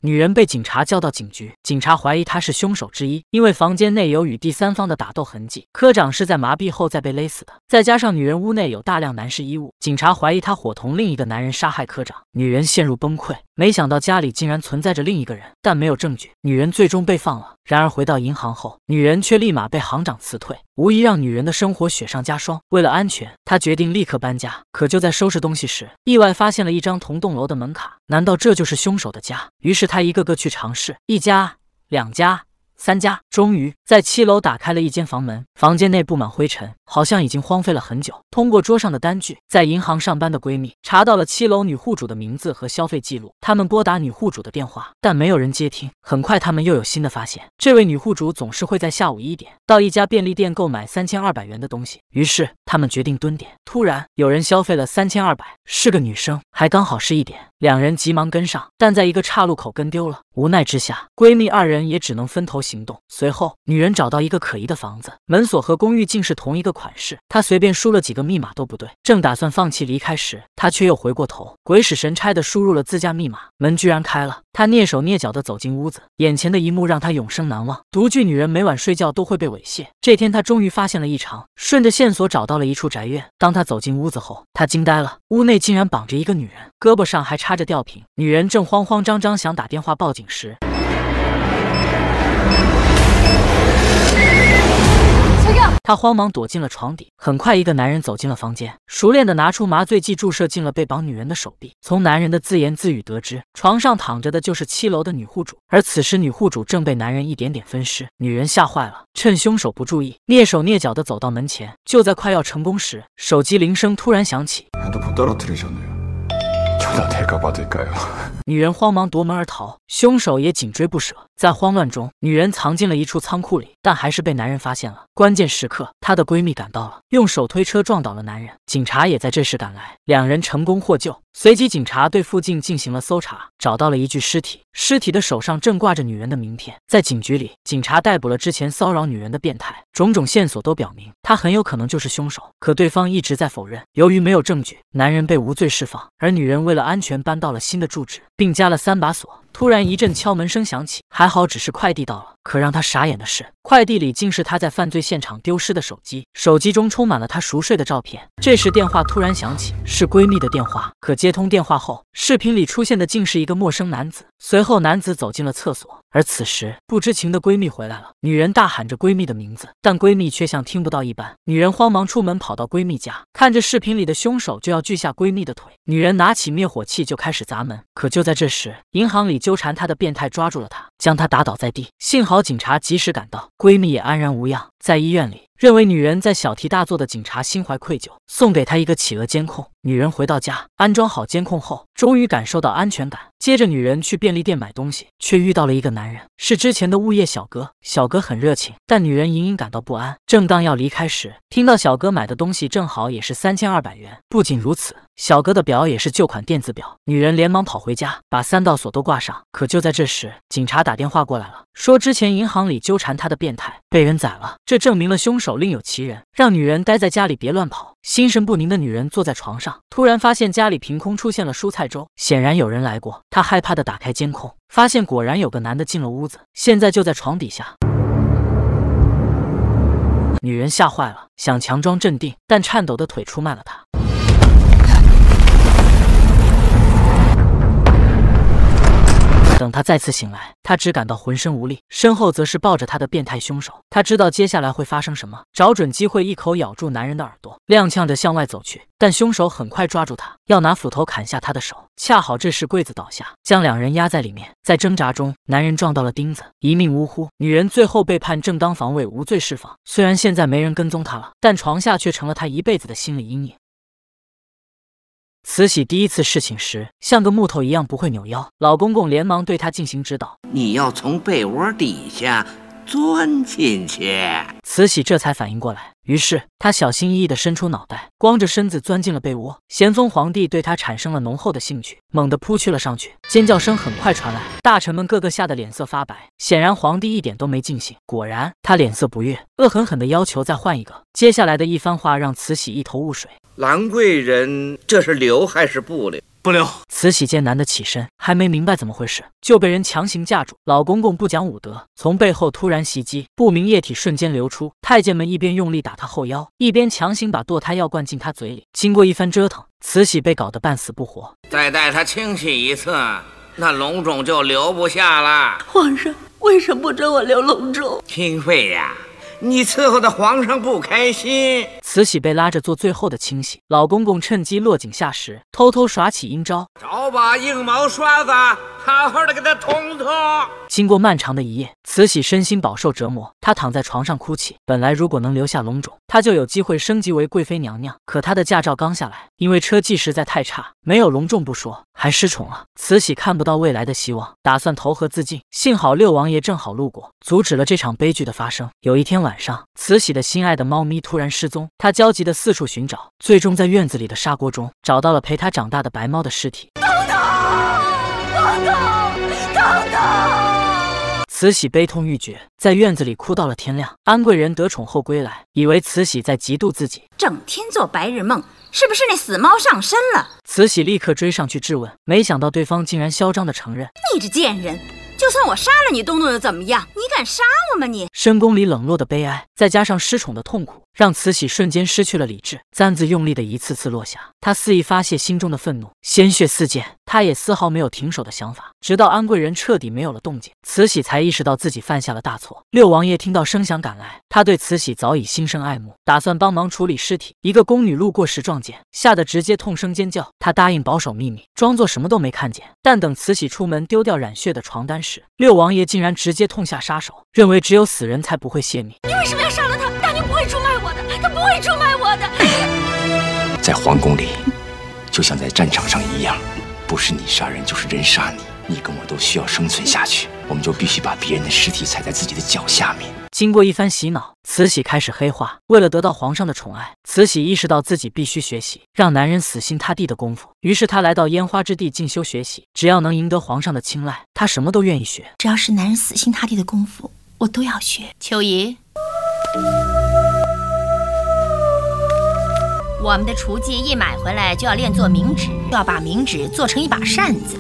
女人被警察叫到警局，警察怀疑她是凶手之一，因为房间内有与第三方的打斗痕迹。科长是在麻痹后再被勒死的，再加上女人屋内有大量男士衣物，警察怀疑她伙同另一个男人杀害科长。女人陷入崩溃，没想到家里竟然存在着另一个人，但没有证据。女人最终被放了。然而回到银行后，女人却立马被行长辞退，无疑让女人的生活雪上加霜。为了安全，她决定立刻搬家。可就在收拾东西时，意外发现了一张同栋楼的门卡。难道这就是凶手的家？于是。他一个个去尝试，一家、两家、三家，终于在七楼打开了一间房门。房间内布满灰尘，好像已经荒废了很久。通过桌上的单据，在银行上班的闺蜜查到了七楼女户主的名字和消费记录。他们拨打女户主的电话，但没有人接听。很快，他们又有新的发现：这位女户主总是会在下午一点到一家便利店购买三千二百元的东西。于是，他们决定蹲点。突然，有人消费了三千二百，是个女生，还刚好是一点。两人急忙跟上，但在一个岔路口跟丢了。无奈之下，闺蜜二人也只能分头行动。随后，女人找到一个可疑的房子，门锁和公寓竟是同一个款式。她随便输了几个密码都不对，正打算放弃离开时，她却又回过头，鬼使神差的输入了自家密码，门居然开了。她蹑手蹑脚的走进屋子，眼前的一幕让她永生难忘。独居女人每晚睡觉都会被猥亵，这天她终于发现了异常，顺着线索找到了一处宅院。当她走进屋子后，她惊呆了，屋内竟然绑着一个女人，胳膊上还插。插着吊瓶，女人正慌慌张张想打电话报警时，她慌忙躲进了床底。很快，一个男人走进了房间，熟练的拿出麻醉剂注射进了被绑女人的手臂。从男人的自言自语得知，床上躺着的就是七楼的女户主。而此时，女户主正被男人一点点分尸。女人吓坏了，趁凶手不注意，蹑手蹑脚的走到门前。就在快要成功时，手机铃声突然响起。女人慌忙夺门而逃，凶手也紧追不舍。在慌乱中，女人藏进了一处仓库里，但还是被男人发现了。关键时刻，她的闺蜜赶到了，用手推车撞倒了男人。警察也在这时赶来，两人成功获救。随即，警察对附近进行了搜查，找到了一具尸体，尸体的手上正挂着女人的名片。在警局里，警察逮捕了之前骚扰女人的变态，种种线索都表明他很有可能就是凶手。可对方一直在否认。由于没有证据，男人被无罪释放。而女人为了安全，搬到了新的住址，并加了三把锁。突然一阵敲门声响起，还好只是快递到了。可让他傻眼的是，快递里竟是他在犯罪现场丢失的手机，手机中充满了他熟睡的照片。这时电话突然响起，是闺蜜的电话。可接通电话后，视频里出现的竟是一个陌生男子。随后男子走进了厕所，而此时不知情的闺蜜回来了，女人大喊着闺蜜的名字，但闺蜜却像听不到一般。女人慌忙出门，跑到闺蜜家，看着视频里的凶手就要锯下闺蜜的腿，女人拿起灭火器就开始砸门。可就在这时，银行里纠缠她的变态抓住了她。将她打倒在地，幸好警察及时赶到，闺蜜也安然无恙，在医院里。认为女人在小题大做的警察心怀愧疚，送给她一个企鹅监控。女人回到家，安装好监控后，终于感受到安全感。接着，女人去便利店买东西，却遇到了一个男人，是之前的物业小哥。小哥很热情，但女人隐隐感到不安。正当要离开时，听到小哥买的东西正好也是三千二百元。不仅如此，小哥的表也是旧款电子表。女人连忙跑回家，把三道锁都挂上。可就在这时，警察打电话过来了，说之前银行里纠缠他的变态被人宰了，这证明了凶手。手另有其人，让女人待在家里别乱跑。心神不宁的女人坐在床上，突然发现家里凭空出现了蔬菜粥，显然有人来过。她害怕的打开监控，发现果然有个男的进了屋子，现在就在床底下。女人吓坏了，想强装镇定，但颤抖的腿出卖了她。等他再次醒来，他只感到浑身无力，身后则是抱着他的变态凶手。他知道接下来会发生什么，找准机会一口咬住男人的耳朵，踉跄着向外走去。但凶手很快抓住他，要拿斧头砍下他的手。恰好这时柜子倒下，将两人压在里面。在挣扎中，男人撞到了钉子，一命呜呼。女人最后被判正当防卫，无罪释放。虽然现在没人跟踪她了，但床下却成了她一辈子的心理阴影。慈禧第一次侍寝时，像个木头一样不会扭腰，老公公连忙对她进行指导：“你要从被窝底下钻进去。”慈禧这才反应过来，于是她小心翼翼地伸出脑袋，光着身子钻进了被窝。咸丰皇帝对她产生了浓厚的兴趣，猛地扑去了上去，尖叫声很快传来，大臣们个个吓得脸色发白。显然皇帝一点都没尽兴，果然他脸色不悦，恶狠狠地要求再换一个。接下来的一番话让慈禧一头雾水。兰贵人，这是留还是不留？不留。慈禧艰难的起身，还没明白怎么回事，就被人强行架住。老公公不讲武德，从背后突然袭击，不明液体瞬间流出。太监们一边用力打他后腰，一边强行把堕胎药灌进他嘴里。经过一番折腾，慈禧被搞得半死不活。再带他清洗一次，那龙种就留不下了。皇上为什么不准我留龙种？清妃呀。你伺候的皇上不开心，慈禧被拉着做最后的清洗，老公公趁机落井下石，偷偷耍起阴招，找把硬毛刷子。好好的给他捅捅。经过漫长的一夜，慈禧身心饱受折磨，她躺在床上哭泣。本来如果能留下龙种，她就有机会升级为贵妃娘娘。可她的驾照刚下来，因为车技实在太差，没有龙种不说，还失宠了。慈禧看不到未来的希望，打算投河自尽。幸好六王爷正好路过，阻止了这场悲剧的发生。有一天晚上，慈禧的心爱的猫咪突然失踪，她焦急地四处寻找，最终在院子里的砂锅中找到了陪她长大的白猫的尸体。慈禧悲痛欲绝，在院子里哭到了天亮。安贵人得宠后归来，以为慈禧在嫉妒自己，整天做白日梦，是不是那死猫上身了？慈禧立刻追上去质问，没想到对方竟然嚣张的承认：“你这贱人，就算我杀了你，东东又怎么样？你敢杀我吗？你！”深宫里冷落的悲哀，再加上失宠的痛苦，让慈禧瞬间失去了理智，簪子用力的一次次落下，她肆意发泄心中的愤怒，鲜血四溅。他也丝毫没有停手的想法，直到安贵人彻底没有了动静，慈禧才意识到自己犯下了大错。六王爷听到声响赶来，他对慈禧早已心生爱慕，打算帮忙处理尸体。一个宫女路过时撞见，吓得直接痛声尖叫。他答应保守秘密，装作什么都没看见。但等慈禧出门丢掉染血的床单时，六王爷竟然直接痛下杀手，认为只有死人才不会泄密。你为什么要杀了他？大牛不会出卖我的，他不会出卖我的。在皇宫里，就像在战场上一样。不是你杀人，就是人杀你。你跟我都需要生存下去，我们就必须把别人的尸体踩在自己的脚下面。经过一番洗脑，慈禧开始黑化。为了得到皇上的宠爱，慈禧意识到自己必须学习让男人死心塌地的功夫。于是她来到烟花之地进修学习，只要能赢得皇上的青睐，她什么都愿意学。只要是男人死心塌地的功夫，我都要学。秋怡。我们的厨具一买回来就要练做明纸，要把明纸做成一把扇子，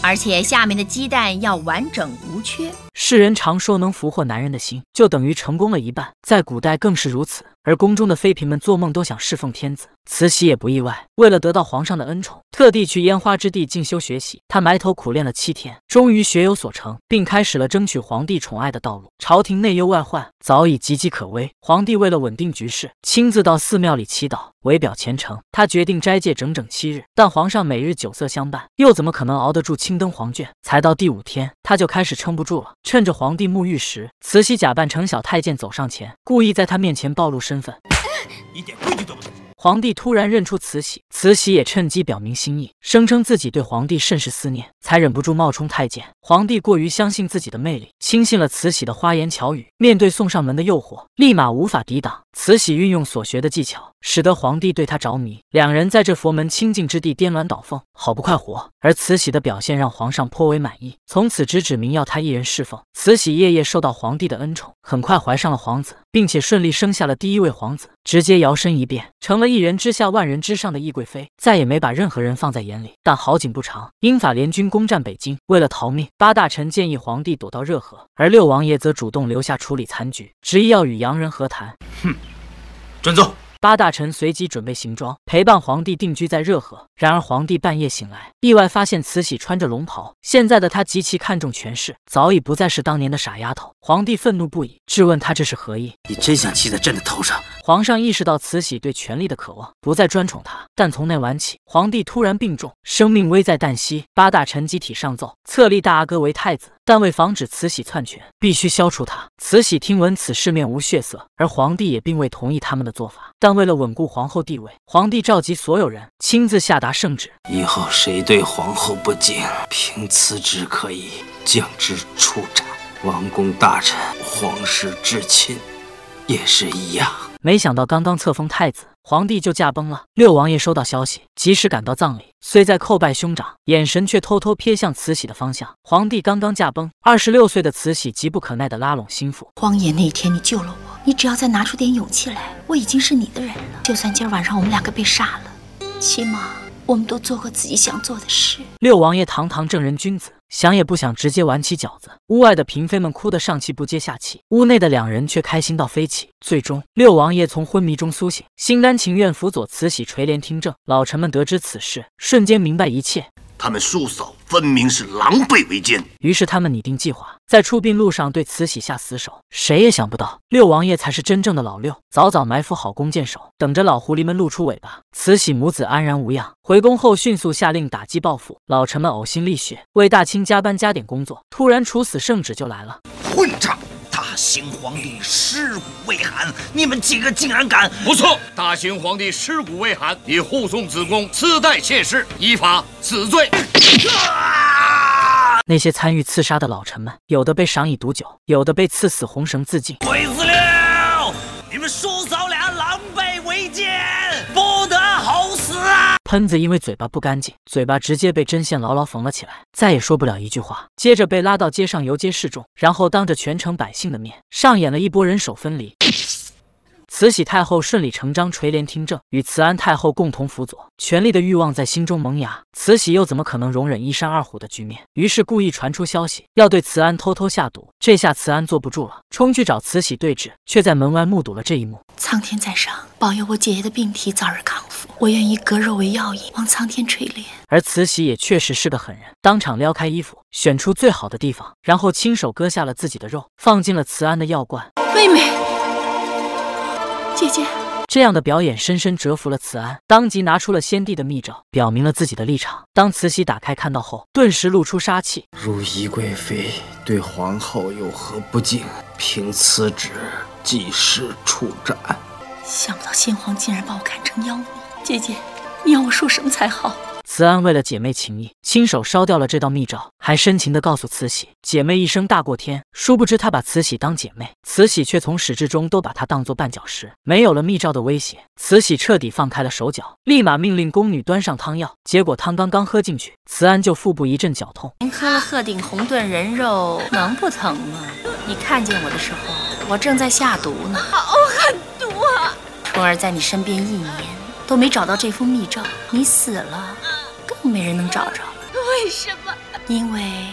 而且下面的鸡蛋要完整无缺。世人常说能俘获男人的心，就等于成功了一半，在古代更是如此。而宫中的妃嫔们做梦都想侍奉天子，慈禧也不意外。为了得到皇上的恩宠，特地去烟花之地进修学习。她埋头苦练了七天，终于学有所成，并开始了争取皇帝宠爱的道路。朝廷内忧外患早已岌岌可危，皇帝为了稳定局势，亲自到寺庙里祈祷，为表虔诚，他决定斋戒整整七日。但皇上每日酒色相伴，又怎么可能熬得住青灯黄卷？才到第五天，他就开始撑不住了。趁着皇帝沐浴时，慈禧假扮成小太监走上前，故意在他面前暴露身。身份。一点。皇帝突然认出慈禧，慈禧也趁机表明心意，声称自己对皇帝甚是思念，才忍不住冒充太监。皇帝过于相信自己的魅力，轻信了慈禧的花言巧语，面对送上门的诱惑，立马无法抵挡。慈禧运用所学的技巧，使得皇帝对她着迷，两人在这佛门清净之地颠鸾倒凤，好不快活。而慈禧的表现让皇上颇为满意，从此只指明要他一人侍奉。慈禧夜夜受到皇帝的恩宠，很快怀上了皇子，并且顺利生下了第一位皇子。直接摇身一变，成了一人之下万人之上的易贵妃，再也没把任何人放在眼里。但好景不长，英法联军攻占北京，为了逃命，八大臣建议皇帝躲到热河，而六王爷则主动留下处理残局，执意要与洋人和谈。哼，准奏。八大臣随即准备行装，陪伴皇帝定居在热河。然而，皇帝半夜醒来，意外发现慈禧穿着龙袍。现在的他极其看重权势，早已不再是当年的傻丫头。皇帝愤怒不已，质问她这是何意？你真想骑在朕的头上？皇上意识到慈禧对权力的渴望，不再专宠她。但从那晚起，皇帝突然病重，生命危在旦夕。八大臣集体上奏，册立大阿哥为太子。但为防止慈禧篡权，必须消除他。慈禧听闻此事，面无血色；而皇帝也并未同意他们的做法。但为了稳固皇后地位，皇帝召集所有人，亲自下达圣旨：以后谁对皇后不敬，凭此旨可以降之处斩。王公大臣、皇室至亲也是一样。没想到，刚刚册封太子。皇帝就驾崩了。六王爷收到消息，及时赶到葬礼，虽在叩拜兄长，眼神却偷偷瞥向慈禧的方向。皇帝刚刚驾崩，二十六岁的慈禧急不可耐地拉拢心腹。荒野那天，你救了我，你只要再拿出点勇气来，我已经是你的人了。就算今晚上我们两个被杀了，起码我们都做过自己想做的事。六王爷堂堂正人君子。想也不想，直接玩起饺子。屋外的嫔妃们哭得上气不接下气，屋内的两人却开心到飞起。最终，六王爷从昏迷中苏醒，心甘情愿辅佐慈禧垂帘听政。老臣们得知此事，瞬间明白一切。他们叔嫂分明是狼狈为奸，于是他们拟定计划，在出殡路上对慈禧下死手。谁也想不到，六王爷才是真正的老六，早早埋伏好弓箭手，等着老狐狸们露出尾巴。慈禧母子安然无恙，回宫后迅速下令打击报复，老臣们呕心沥血为大清加班加点工作，突然处死圣旨就来了，混账！大兴皇帝尸骨未寒，你们几个竟然敢？不错，大兴皇帝尸骨未寒，你护送子宫，刺带妾室，依法死罪。那些参与刺杀的老臣们，有的被赏以毒酒，有的被赐死红绳自尽。鬼子。喷子因为嘴巴不干净，嘴巴直接被针线牢牢缝了起来，再也说不了一句话。接着被拉到街上游街示众，然后当着全城百姓的面上演了一波人手分离。慈禧太后顺理成章垂帘听政，与慈安太后共同辅佐，权力的欲望在心中萌芽。慈禧又怎么可能容忍一山二虎的局面？于是故意传出消息，要对慈安偷偷下毒。这下慈安坐不住了，冲去找慈禧对峙，却在门外目睹了这一幕。苍天在上，保佑我姐姐的病体早日康复。我愿意割肉为药引，望苍天垂怜。而慈禧也确实是个狠人，当场撩开衣服，选出最好的地方，然后亲手割下了自己的肉，放进了慈安的药罐。妹妹。姐姐，这样的表演深深折服了慈安，当即拿出了先帝的密诏，表明了自己的立场。当慈禧打开看到后，顿时露出杀气。如懿贵妃对皇后有何不敬，凭此旨即时处斩。想不到先皇竟然把我看成妖孽，姐姐，你要我说什么才好？慈安为了姐妹情谊，亲手烧掉了这道密诏，还深情地告诉慈禧：“姐妹一生大过天。”殊不知，她把慈禧当姐妹，慈禧却从始至终都把她当做绊脚石。没有了密诏的威胁，慈禧彻底放开了手脚，立马命令宫女端上汤药。结果汤刚刚喝进去，慈安就腹部一阵绞痛。您喝了鹤顶红炖人肉，能不疼吗？你看见我的时候，我正在下毒呢。好狠毒！啊！春儿在你身边一年。都没找到这封密诏，你死了，更没人能找着了。为什么？因为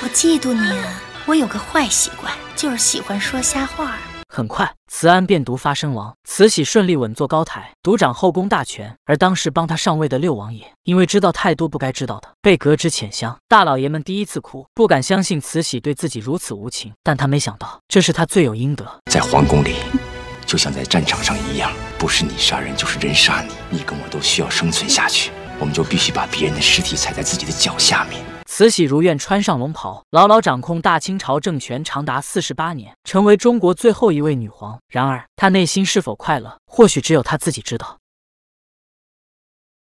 我嫉妒你啊！我有个坏习惯，就是喜欢说瞎话。很快，慈安便毒发身亡，慈禧顺利稳坐高台，独掌后宫大权。而当时帮他上位的六王爷，因为知道太多不该知道的，被革职遣乡。大老爷们第一次哭，不敢相信慈禧对自己如此无情。但他没想到，这是他罪有应得。在皇宫里。就像在战场上一样，不是你杀人就是人杀你，你跟我都需要生存下去，我们就必须把别人的尸体踩在自己的脚下面。慈禧如愿穿上龙袍，牢牢掌控大清朝政权长达四十八年，成为中国最后一位女皇。然而，她内心是否快乐，或许只有她自己知道。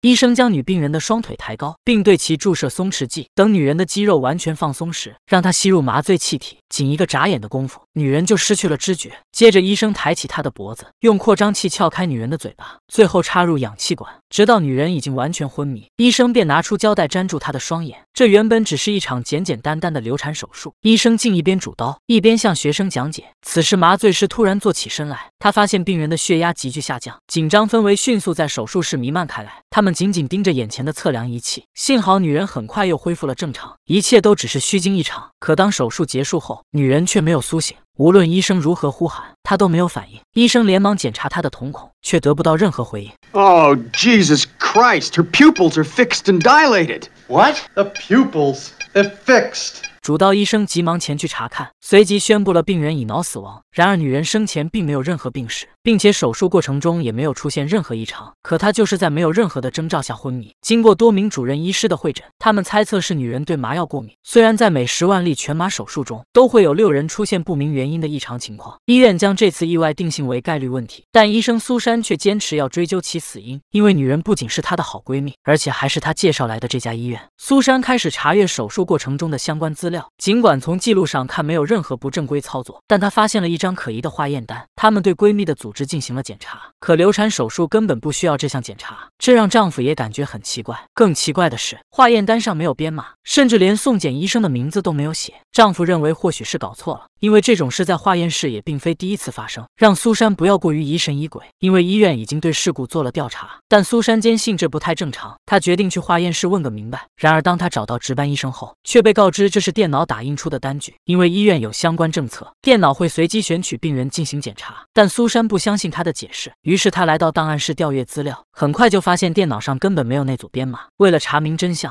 医生将女病人的双腿抬高，并对其注射松弛剂。等女人的肌肉完全放松时，让她吸入麻醉气体。仅一个眨眼的功夫，女人就失去了知觉。接着，医生抬起她的脖子，用扩张器撬开女人的嘴巴，最后插入氧气管。直到女人已经完全昏迷，医生便拿出胶带粘住她的双眼。这原本只是一场简简单单的流产手术，医生竟一边主刀，一边向学生讲解。此时麻醉师突然坐起身来，他发现病人的血压急剧下降，紧张氛围迅速在手术室弥漫开来。他们紧紧盯着眼前的测量仪器，幸好女人很快又恢复了正常，一切都只是虚惊一场。可当手术结束后，女人却没有苏醒。无论医生如何呼喊，他都没有反应。医生连忙检查他的瞳孔，却得不到任何回应。Oh Jesus Christ! Her pupils are fixed and dilated. What? The pupils? They're fixed. 主刀医生急忙前去查看，随即宣布了病人已脑死亡。然而，女人生前并没有任何病史，并且手术过程中也没有出现任何异常，可她就是在没有任何的征兆下昏迷。经过多名主任医师的会诊，他们猜测是女人对麻药过敏。虽然在每十万例全麻手术中都会有六人出现不明原因的异常情况，医院将这次意外定性为概率问题，但医生苏珊却坚持要追究其死因，因为女人不仅是她的好闺蜜，而且还是她介绍来的这家医院。苏珊开始查阅手术过程中的相关资料。尽管从记录上看没有任何不正规操作，但她发现了一张可疑的化验单。他们对闺蜜的组织进行了检查，可流产手术根本不需要这项检查，这让丈夫也感觉很奇怪。更奇怪的是，化验单上没有编码，甚至连送检医生的名字都没有写。丈夫认为或许是搞错了，因为这种事在化验室也并非第一次发生。让苏珊不要过于疑神疑鬼，因为医院已经对事故做了调查。但苏珊坚信这不太正常，她决定去化验室问个明白。然而，当她找到值班医生后，却被告知这是电。电脑打印出的单据，因为医院有相关政策，电脑会随机选取病人进行检查。但苏珊不相信他的解释，于是他来到档案室调阅资料，很快就发现电脑上根本没有那组编码。为了查明真相。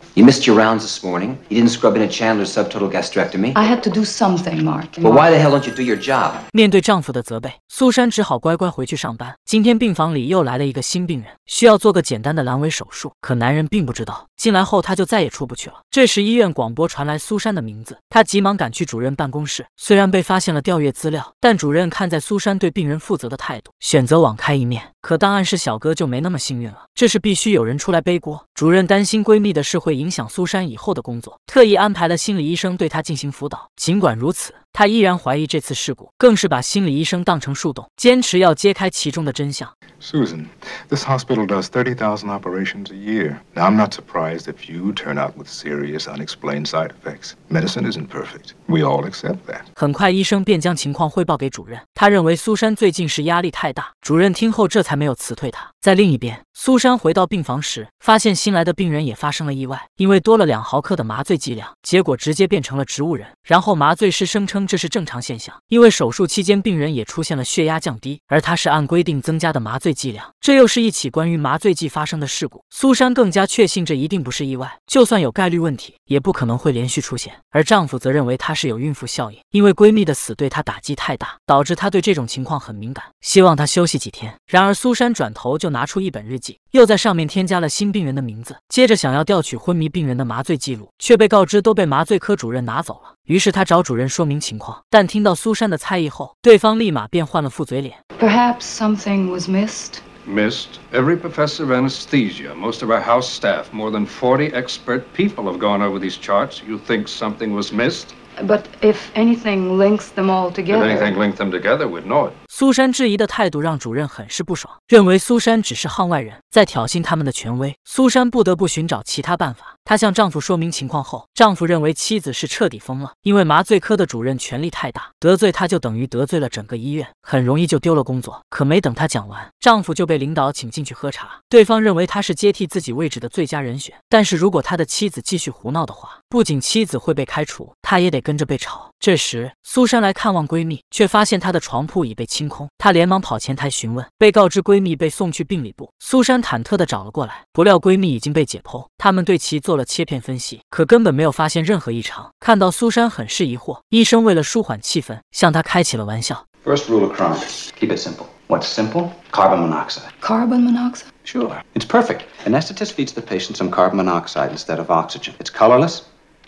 You missed your rounds this morning. You didn't scrub in a Chandler subtotal s gastrectomy. I had to do something, Mark. But why the hell don't you do your job? 面对丈夫的责备，苏珊只好乖乖回去上班。今天病房里又来了一个新病人，需要做个简单的阑尾手术。可男人并不知道，进来后他就再也出不去了。这时医院广播传来苏珊的名字，他急忙赶去主任办公室。虽然被发现了调阅资料，但主任看在苏珊对病人负责的态度，选择网开一面。可档案室小哥就没那么幸运了，这是必须有人出来背锅。主任担心闺蜜的事会影响苏珊以后的工作，特意安排了心理医生对她进行辅导。尽管如此。他依然怀疑这次事故，更是把心理医生当成树洞，坚持要揭开其中的真相。Susan, this hospital does thirty thousand operations a year. Now I'm not surprised if you turn out with serious, unexplained side effects. Medicine isn't perfect. We all accept that. 很快，医生便将情况汇报给主任。他认为苏珊最近是压力太大。主任听后，这才没有辞退他。在另一边，苏珊回到病房时，发现新来的病人也发生了意外，因为多了两毫克的麻醉剂量，结果直接变成了植物人。然后麻醉师声称这是正常现象，因为手术期间病人也出现了血压降低，而他是按规定增加的麻醉剂量，这又是一起关于麻醉剂发生的事故。苏珊更加确信这一定不是意外，就算有概率问题，也不可能会连续出现。而丈夫则认为她是有孕妇效应，因为闺蜜的死对她打击太大，导致她对这种情况很敏感，希望她休息几天。然而苏珊转头就。拿出一本日记，又在上面添加了新病人的名字。接着想要调取昏迷病人的麻醉记录，却被告知都被麻醉科主任拿走了。于是他找主任说明情况，但听到苏珊的猜疑后，对方立马变换了副嘴脸。Perhaps something was missed. Missed every professor of anesthesia, most of our house staff, more than forty expert people have gone over these charts. You think something was missed? But if anything links them all together, if anything links them together, we'd know it. 苏珊质疑的态度让主任很是不爽，认为苏珊只是行外人，在挑衅他们的权威。苏珊不得不寻找其他办法。她向丈夫说明情况后，丈夫认为妻子是彻底疯了，因为麻醉科的主任权力太大，得罪他就等于得罪了整个医院，很容易就丢了工作。可没等他讲完，丈夫就被领导请进去喝茶，对方认为他是接替自己位置的最佳人选。但是如果他的妻子继续胡闹的话，不仅妻子会被开除，他也得跟着被炒。这时，苏珊来看望闺蜜，却发现她的床铺已被清。惊空，她连忙跑前台询问，被告知闺蜜被送去病理部。苏珊忐忑地找了过来，不料闺蜜已经被解剖，他们对其做了切片分析，可根本没有发现任何异常。看到苏珊很是疑惑，医生为了舒缓气氛，向她开起了玩笑。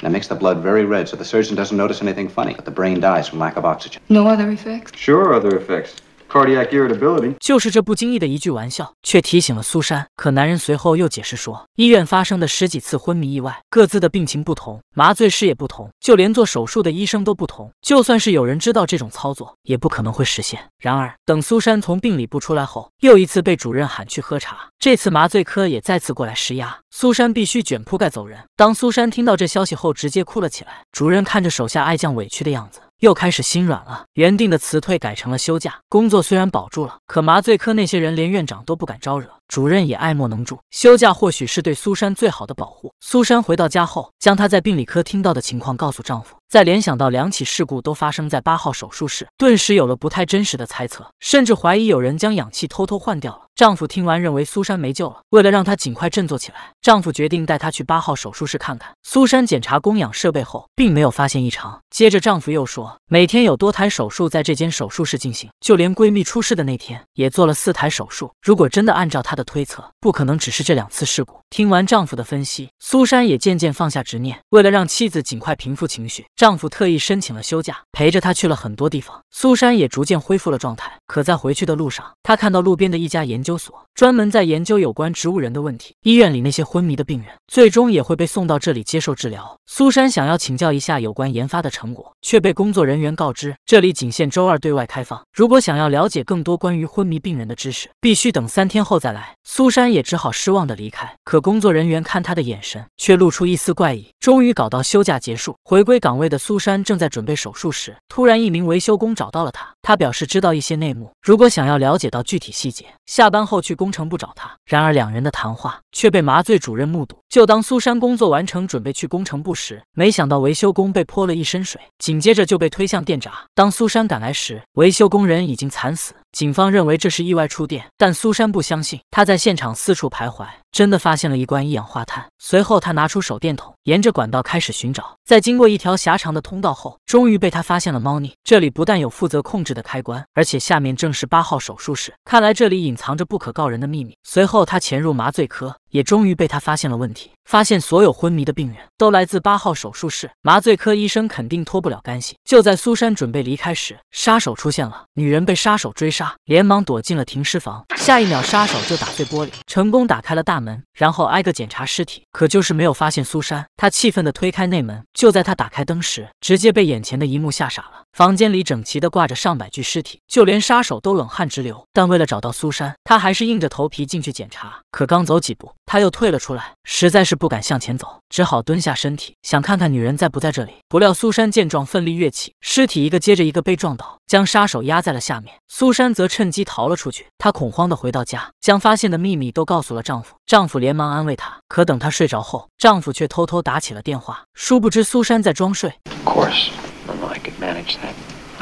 and it makes the blood very red, so the surgeon doesn't notice anything funny, but the brain dies from lack of oxygen. No other effects? Sure, other effects. cardiac irritability。就是这不经意的一句玩笑，却提醒了苏珊。可男人随后又解释说，医院发生的十几次昏迷意外，各自的病情不同，麻醉师也不同，就连做手术的医生都不同。就算是有人知道这种操作，也不可能会实现。然而，等苏珊从病理不出来后，又一次被主任喊去喝茶。这次麻醉科也再次过来施压，苏珊必须卷铺盖走人。当苏珊听到这消息后，直接哭了起来。主任看着手下爱将委屈的样子。又开始心软了，原定的辞退改成了休假，工作虽然保住了，可麻醉科那些人连院长都不敢招惹。主任也爱莫能助，休假或许是对苏珊最好的保护。苏珊回到家后，将她在病理科听到的情况告诉丈夫，再联想到两起事故都发生在八号手术室，顿时有了不太真实的猜测，甚至怀疑有人将氧气偷偷换掉了。丈夫听完，认为苏珊没救了。为了让她尽快振作起来，丈夫决定带她去八号手术室看看。苏珊检查供氧设备后，并没有发现异常。接着，丈夫又说，每天有多台手术在这间手术室进行，就连闺蜜出事的那天，也做了四台手术。如果真的按照她的。推测不可能只是这两次事故。听完丈夫的分析，苏珊也渐渐放下执念。为了让妻子尽快平复情绪，丈夫特意申请了休假，陪着她去了很多地方。苏珊也逐渐恢复了状态。可在回去的路上，她看到路边的一家研究所，专门在研究有关植物人的问题。医院里那些昏迷的病人，最终也会被送到这里接受治疗。苏珊想要请教一下有关研发的成果，却被工作人员告知，这里仅限周二对外开放。如果想要了解更多关于昏迷病人的知识，必须等三天后再来。苏珊也只好失望的离开，可工作人员看他的眼神却露出一丝怪异。终于搞到休假结束，回归岗位的苏珊正在准备手术时，突然一名维修工找到了他，他表示知道一些内幕，如果想要了解到具体细节，下班后去工程部找他。然而两人的谈话却被麻醉主任目睹。就当苏珊工作完成，准备去工程部时，没想到维修工被泼了一身水，紧接着就被推向电闸。当苏珊赶来时，维修工人已经惨死。警方认为这是意外触电，但苏珊不相信，她在现场四处徘徊。真的发现了一罐一氧化碳。随后他拿出手电筒，沿着管道开始寻找。在经过一条狭长的通道后，终于被他发现了猫腻。这里不但有负责控制的开关，而且下面正是八号手术室。看来这里隐藏着不可告人的秘密。随后他潜入麻醉科，也终于被他发现了问题。发现所有昏迷的病人都来自八号手术室，麻醉科医生肯定脱不了干系。就在苏珊准备离开时，杀手出现了。女人被杀手追杀，连忙躲进了停尸房。下一秒，杀手就打碎玻璃，成功打开了大门。门，然后挨个检查尸体，可就是没有发现苏珊。他气愤地推开内门，就在他打开灯时，直接被眼前的一幕吓傻了。房间里整齐地挂着上百具尸体，就连杀手都冷汗直流。但为了找到苏珊，他还是硬着头皮进去检查。可刚走几步，他又退了出来，实在是不敢向前走，只好蹲下身体，想看看女人在不在这里。不料苏珊见状，奋力跃起，尸体一个接着一个被撞倒。将杀手压在了下面，苏珊则趁机逃了出去。她恐慌地回到家，将发现的秘密都告诉了丈夫。丈夫连忙安慰她，可等她睡着后，丈夫却偷偷打起了电话。殊不知苏珊在装睡。Of course, her manage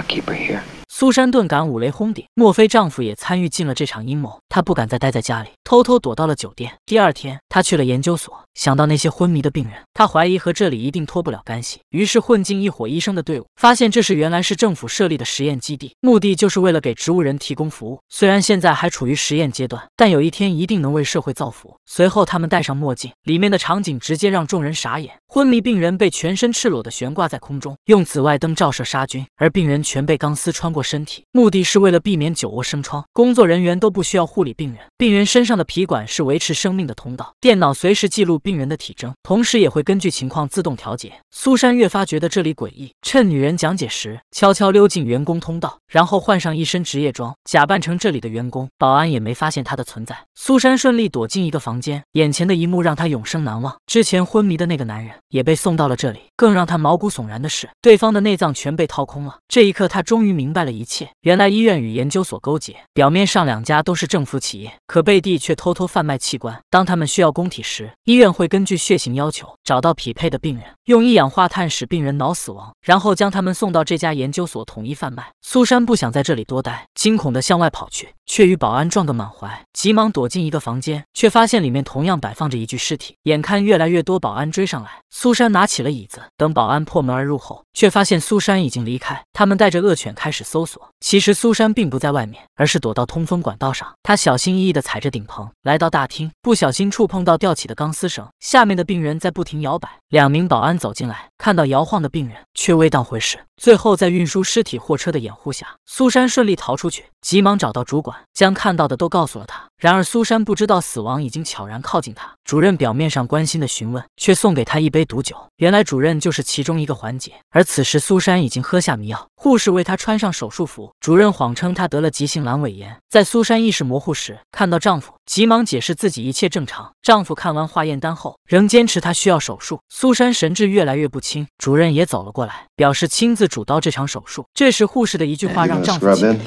keep here. I I I'll know that. could 苏珊顿感五雷轰顶，莫非丈夫也参与进了这场阴谋？她不敢再待在家里，偷偷躲到了酒店。第二天，她去了研究所。想到那些昏迷的病人，他怀疑和这里一定脱不了干系，于是混进一伙医生的队伍，发现这是原来是政府设立的实验基地，目的就是为了给植物人提供服务。虽然现在还处于实验阶段，但有一天一定能为社会造福。随后，他们戴上墨镜，里面的场景直接让众人傻眼：昏迷病人被全身赤裸的悬挂在空中，用紫外灯照射杀菌，而病人全被钢丝穿过身体，目的是为了避免久卧生疮。工作人员都不需要护理病人，病人身上的皮管是维持生命的通道，电脑随时记录。病人的体征，同时也会根据情况自动调节。苏珊越发觉得这里诡异，趁女人讲解时，悄悄溜进员工通道，然后换上一身职业装，假扮成这里的员工。保安也没发现她的存在，苏珊顺利躲进一个房间。眼前的一幕让她永生难忘：之前昏迷的那个男人也被送到了这里。更让她毛骨悚然的是，对方的内脏全被掏空了。这一刻，她终于明白了一切：原来医院与研究所勾结，表面上两家都是政府企业，可贝蒂却偷偷贩卖器官。当他们需要供体时，医院。会根据血型要求找到匹配的病人，用一氧化碳使病人脑死亡，然后将他们送到这家研究所统一贩卖。苏珊不想在这里多待，惊恐地向外跑去。却与保安撞个满怀，急忙躲进一个房间，却发现里面同样摆放着一具尸体。眼看越来越多保安追上来，苏珊拿起了椅子。等保安破门而入后，却发现苏珊已经离开。他们带着恶犬开始搜索。其实苏珊并不在外面，而是躲到通风管道上。她小心翼翼地踩着顶棚来到大厅，不小心触碰到吊起的钢丝绳，下面的病人在不停摇摆。两名保安走进来，看到摇晃的病人，却未当回事。最后在运输尸体货车的掩护下，苏珊顺利逃出去，急忙找到主管。将看到的都告诉了他。然而苏珊不知道死亡已经悄然靠近她。主任表面上关心的询问，却送给她一杯毒酒。原来主任就是其中一个环节。而此时苏珊已经喝下迷药，护士为她穿上手术服。主任谎称她得了急性阑尾炎。在苏珊意识模糊时，看到丈夫，急忙解释自己一切正常。丈夫看完化验单后，仍坚持她需要手术。苏珊神志越来越不清，主任也走了过来，表示亲自主刀这场手术。这时护士的一句话让丈夫惊。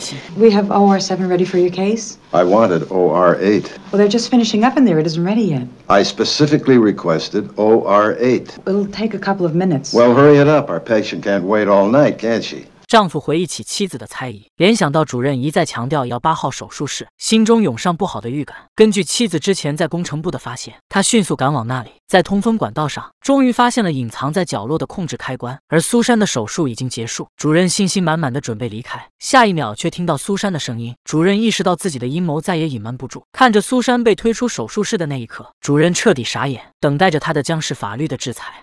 OR8. Well, they're just finishing up in there. It isn't ready yet. I specifically requested OR8. It'll take a couple of minutes. Well, hurry it up. Our patient can't wait all night, can she? 丈夫回忆起妻子的猜疑，联想到主任一再强调要八号手术室，心中涌上不好的预感。根据妻子之前在工程部的发现，他迅速赶往那里，在通风管道上终于发现了隐藏在角落的控制开关。而苏珊的手术已经结束，主任信心满满的准备离开，下一秒却听到苏珊的声音。主任意识到自己的阴谋再也隐瞒不住，看着苏珊被推出手术室的那一刻，主任彻底傻眼，等待着他的将是法律的制裁。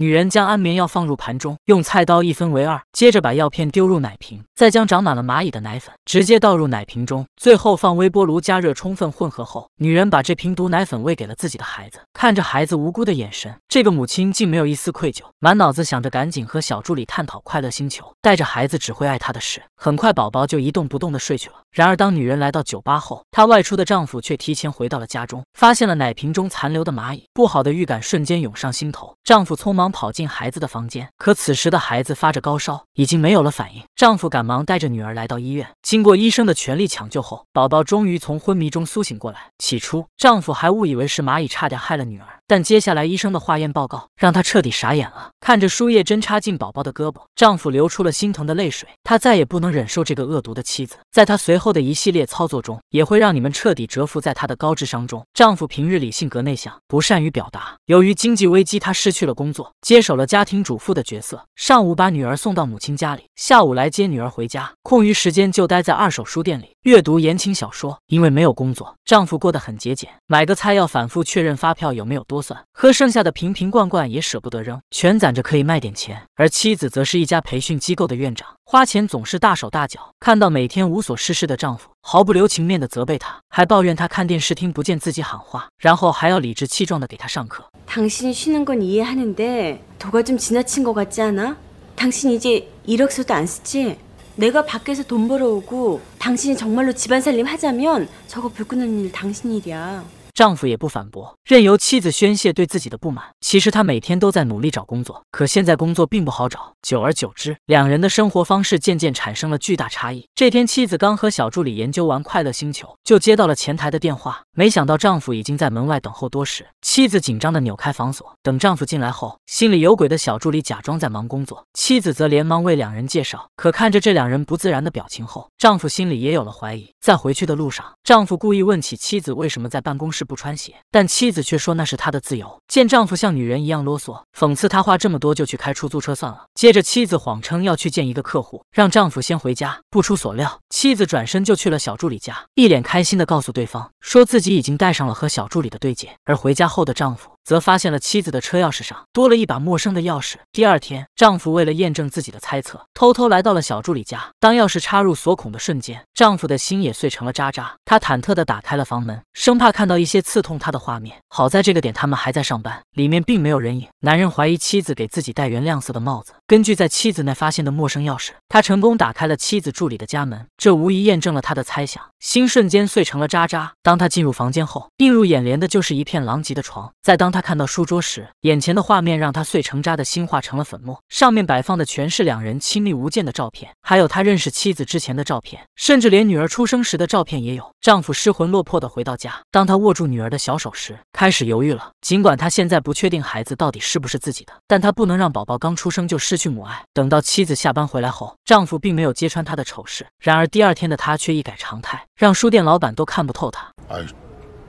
女人将安眠药放入盘中，用菜刀一分为二，接着把药片丢入奶瓶，再将长满了蚂蚁的奶粉直接倒入奶瓶中，最后放微波炉加热，充分混合后，女人把这瓶毒奶粉喂给了自己的孩子。看着孩子无辜的眼神，这个母亲竟没有一丝愧疚，满脑子想着赶紧和小助理探讨快乐星球，带着孩子只会爱他的事。很快，宝宝就一动不动的睡去了。然而，当女人来到酒吧后，她外出的丈夫却提前回到了家中，发现了奶瓶中残留的蚂蚁，不好的预感瞬间涌上心头。丈夫匆忙。跑进孩子的房间，可此时的孩子发着高烧，已经没有了反应。丈夫赶忙带着女儿来到医院，经过医生的全力抢救后，宝宝终于从昏迷中苏醒过来。起初，丈夫还误以为是蚂蚁差点害了女儿。但接下来医生的化验报告让她彻底傻眼了。看着输液针插进宝宝的胳膊，丈夫流出了心疼的泪水。他再也不能忍受这个恶毒的妻子，在他随后的一系列操作中，也会让你们彻底折服在他的高智商中。丈夫平日里性格内向，不善于表达。由于经济危机，他失去了工作，接手了家庭主妇的角色。上午把女儿送到母亲家里，下午来接女儿回家，空余时间就待在二手书店里。阅读言情小说，因为没有工作，丈夫过得很节俭，买个菜要反复确认发票有没有多算，喝剩下的瓶瓶罐罐也舍不得扔，全攒着可以卖点钱。而妻子则是一家培训机构的院长，花钱总是大手大脚。看到每天无所事事的丈夫，毫不留情面地责备他，还抱怨他看电视听不见自己喊话，然后还要理直气壮地给他上课。당신이쉬는건이해하는데가좀지나친것같지않아당신이제서도안쓰지 내가 밖에서 돈 벌어오고 당신이 정말로 집안 살림 하자면 저거 불 끄는 일 당신 일이야. 丈夫也不反驳，任由妻子宣泄对自己的不满。其实他每天都在努力找工作，可现在工作并不好找。久而久之，两人的生活方式渐渐产生了巨大差异。这天，妻子刚和小助理研究完《快乐星球》，就接到了前台的电话。没想到丈夫已经在门外等候多时。妻子紧张地扭开房锁，等丈夫进来后，心里有鬼的小助理假装在忙工作，妻子则连忙为两人介绍。可看着这两人不自然的表情后，丈夫心里也有了怀疑。在回去的路上，丈夫故意问起妻子为什么在办公室。不穿鞋，但妻子却说那是她的自由。见丈夫像女人一样啰嗦，讽刺他话这么多，就去开出租车算了。接着，妻子谎称要去见一个客户，让丈夫先回家。不出所料，妻子转身就去了小助理家，一脸开心地告诉对方，说自己已经带上了和小助理的对接。而回家后的丈夫。则发现了妻子的车钥匙上多了一把陌生的钥匙。第二天，丈夫为了验证自己的猜测，偷偷来到了小助理家。当钥匙插入锁孔的瞬间，丈夫的心也碎成了渣渣。他忐忑地打开了房门，生怕看到一些刺痛他的画面。好在这个点他们还在上班，里面并没有人影。男人怀疑妻子给自己戴原亮色的帽子，根据在妻子那发现的陌生钥匙，他成功打开了妻子助理的家门。这无疑验证了他的猜想。心瞬间碎成了渣渣。当他进入房间后，映入眼帘的就是一片狼藉的床。在当他看到书桌时，眼前的画面让他碎成渣的心化成了粉末。上面摆放的全是两人亲密无间的照片，还有他认识妻子之前的照片，甚至连女儿出生时的照片也有。丈夫失魂落魄的回到家，当他握住女儿的小手时，开始犹豫了。尽管他现在不确定孩子到底是不是自己的，但他不能让宝宝刚出生就失去母爱。等到妻子下班回来后，丈夫并没有揭穿他的丑事。然而第二天的他却一改常态。让书店老板都看不透他。哎，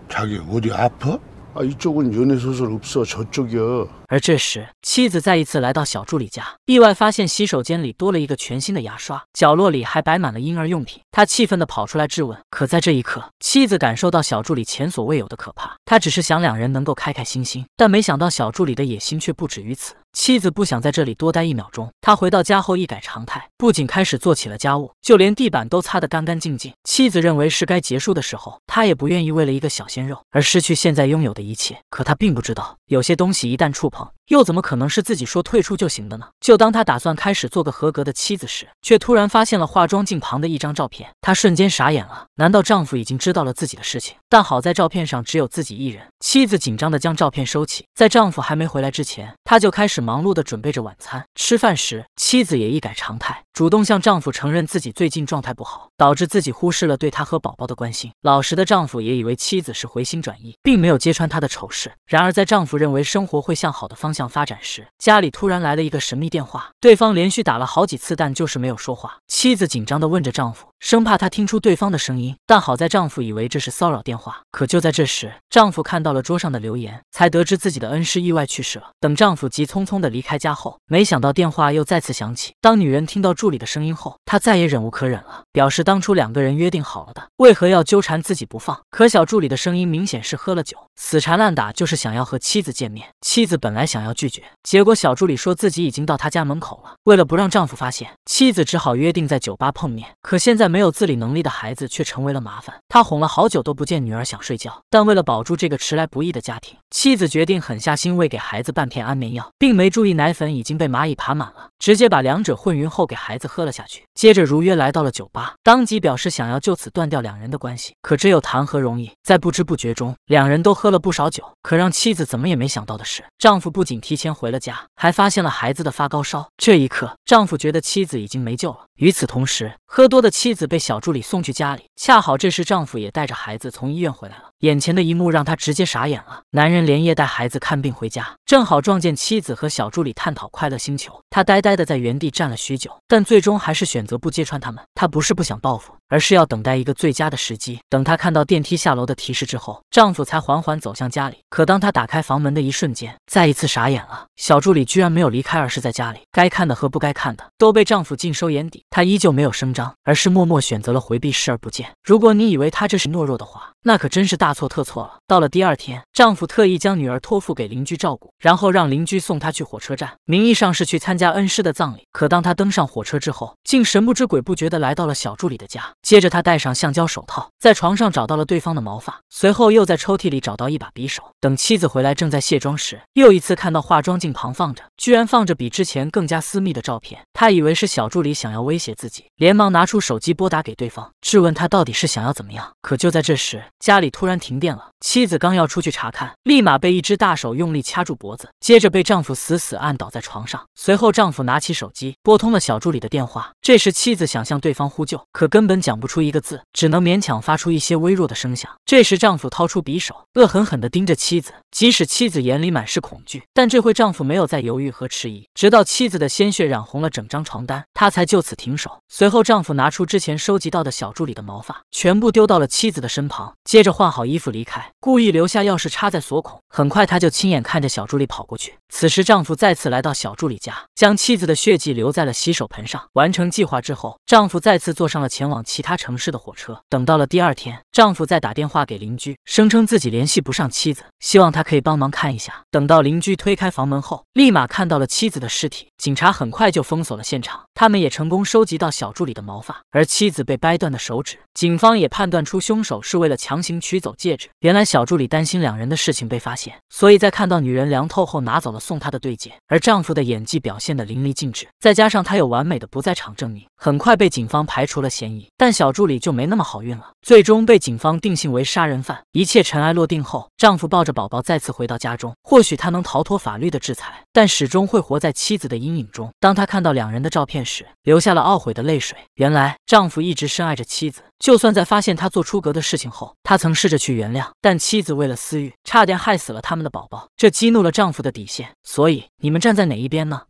자기어디아파아이쪽은연애소설없어저쪽이야而这时，妻子再一次来到小助理家，意外发现洗手间里多了一个全新的牙刷，角落里还摆满了婴儿用品。他气愤地跑出来质问。可在这一刻，妻子感受到小助理前所未有的可怕。他只是想两人能够开开心心，但没想到小助理的野心却不止于此。妻子不想在这里多待一秒钟。他回到家后一改常态，不仅开始做起了家务，就连地板都擦得干干净净。妻子认为是该结束的时候，他也不愿意为了一个小鲜肉而失去现在拥有的一切。可他并不知道，有些东西一旦触碰。people. 又怎么可能是自己说退出就行的呢？就当他打算开始做个合格的妻子时，却突然发现了化妆镜旁的一张照片，他瞬间傻眼了。难道丈夫已经知道了自己的事情？但好在照片上只有自己一人。妻子紧张的将照片收起，在丈夫还没回来之前，她就开始忙碌的准备着晚餐。吃饭时，妻子也一改常态，主动向丈夫承认自己最近状态不好，导致自己忽视了对他和宝宝的关心。老实的丈夫也以为妻子是回心转意，并没有揭穿她的丑事。然而，在丈夫认为生活会向好的方向。发展时，家里突然来了一个神秘电话，对方连续打了好几次，但就是没有说话。妻子紧张地问着丈夫，生怕他听出对方的声音。但好在丈夫以为这是骚扰电话。可就在这时，丈夫看到了桌上的留言，才得知自己的恩师意外去世了。等丈夫急匆匆地离开家后，没想到电话又再次响起。当女人听到助理的声音后，她再也忍无可忍了，表示当初两个人约定好了的，为何要纠缠自己不放？可小助理的声音明显是喝了酒，死缠烂打就是想要和妻子见面。妻子本来想要。拒绝，结果小助理说自己已经到他家门口了。为了不让丈夫发现，妻子只好约定在酒吧碰面。可现在没有自理能力的孩子却成为了麻烦。他哄了好久都不见女儿想睡觉，但为了保住这个迟来不易的家庭，妻子决定狠下心喂给孩子半片安眠药，并没注意奶粉已经被蚂蚁爬满了，直接把两者混匀后给孩子喝了下去。接着如约来到了酒吧，当即表示想要就此断掉两人的关系。可这又谈何容易？在不知不觉中，两人都喝了不少酒。可让妻子怎么也没想到的是，丈夫不仅仅提前回了家，还发现了孩子的发高烧。这一刻，丈夫觉得妻子已经没救了。与此同时，喝多的妻子被小助理送去家里。恰好这时，丈夫也带着孩子从医院回来了。眼前的一幕让他直接傻眼了。男人连夜带孩子看病回家，正好撞见妻子和小助理探讨《快乐星球》。他呆呆的在原地站了许久，但最终还是选择不揭穿他们。他不是不想报复，而是要等待一个最佳的时机。等他看到电梯下楼的提示之后，丈夫才缓缓走向家里。可当他打开房门的一瞬间，再一次傻。傻眼了，小助理居然没有离开，而是在家里。该看的和不该看的都被丈夫尽收眼底。她依旧没有声张，而是默默选择了回避，视而不见。如果你以为她这是懦弱的话，那可真是大错特错了。到了第二天，丈夫特意将女儿托付给邻居照顾，然后让邻居送她去火车站，名义上是去参加恩师的葬礼。可当她登上火车之后，竟神不知鬼不觉地来到了小助理的家。接着，她戴上橡胶手套，在床上找到了对方的毛发，随后又在抽屉里找到一把匕首。等妻子回来正在卸妆时，又一次看。到化妆镜旁放着，居然放着比之前更加私密的照片。他以为是小助理想要威胁自己，连忙拿出手机拨打给对方，质问他到底是想要怎么样。可就在这时，家里突然停电了。妻子刚要出去查看，立马被一只大手用力掐住脖子，接着被丈夫死死按倒在床上。随后，丈夫拿起手机拨通了小助理的电话。这时，妻子想向对方呼救，可根本讲不出一个字，只能勉强发出一些微弱的声响。这时，丈夫掏出匕首，恶狠狠地盯着妻子，即使妻子眼里满是恐惧，但。但这回丈夫没有再犹豫和迟疑，直到妻子的鲜血染红了整张床单，他才就此停手。随后，丈夫拿出之前收集到的小助理的毛发，全部丢到了妻子的身旁，接着换好衣服离开，故意留下钥匙插在锁孔。很快，他就亲眼看着小助理跑过去。此时，丈夫再次来到小助理家，将妻子的血迹留在了洗手盆上。完成计划之后，丈夫再次坐上了前往其他城市的火车。等到了第二天，丈夫再打电话给邻居，声称自己联系不上妻子，希望他可以帮忙看一下。等到邻居推。推开房门后，立马看到了妻子的尸体。警察很快就封锁了现场，他们也成功收集到小助理的毛发，而妻子被掰断的手指。警方也判断出凶手是为了强行取走戒指。原来小助理担心两人的事情被发现，所以在看到女人凉透后拿走了送她的对戒。而丈夫的演技表现得淋漓尽致，再加上他有完美的不在场证明，很快被警方排除了嫌疑。但小助理就没那么好运了，最终被警方定性为杀人犯。一切尘埃落定后，丈夫抱着宝宝再次回到家中，或许他能逃脱。法律的制裁，但始终会活在妻子的阴影中。当他看到两人的照片时，留下了懊悔的泪水。原来丈夫一直深爱着妻子，就算在发现她做出格的事情后，他曾试着去原谅，但妻子为了私欲，差点害死了他们的宝宝，这激怒了丈夫的底线。所以，你们站在哪一边呢？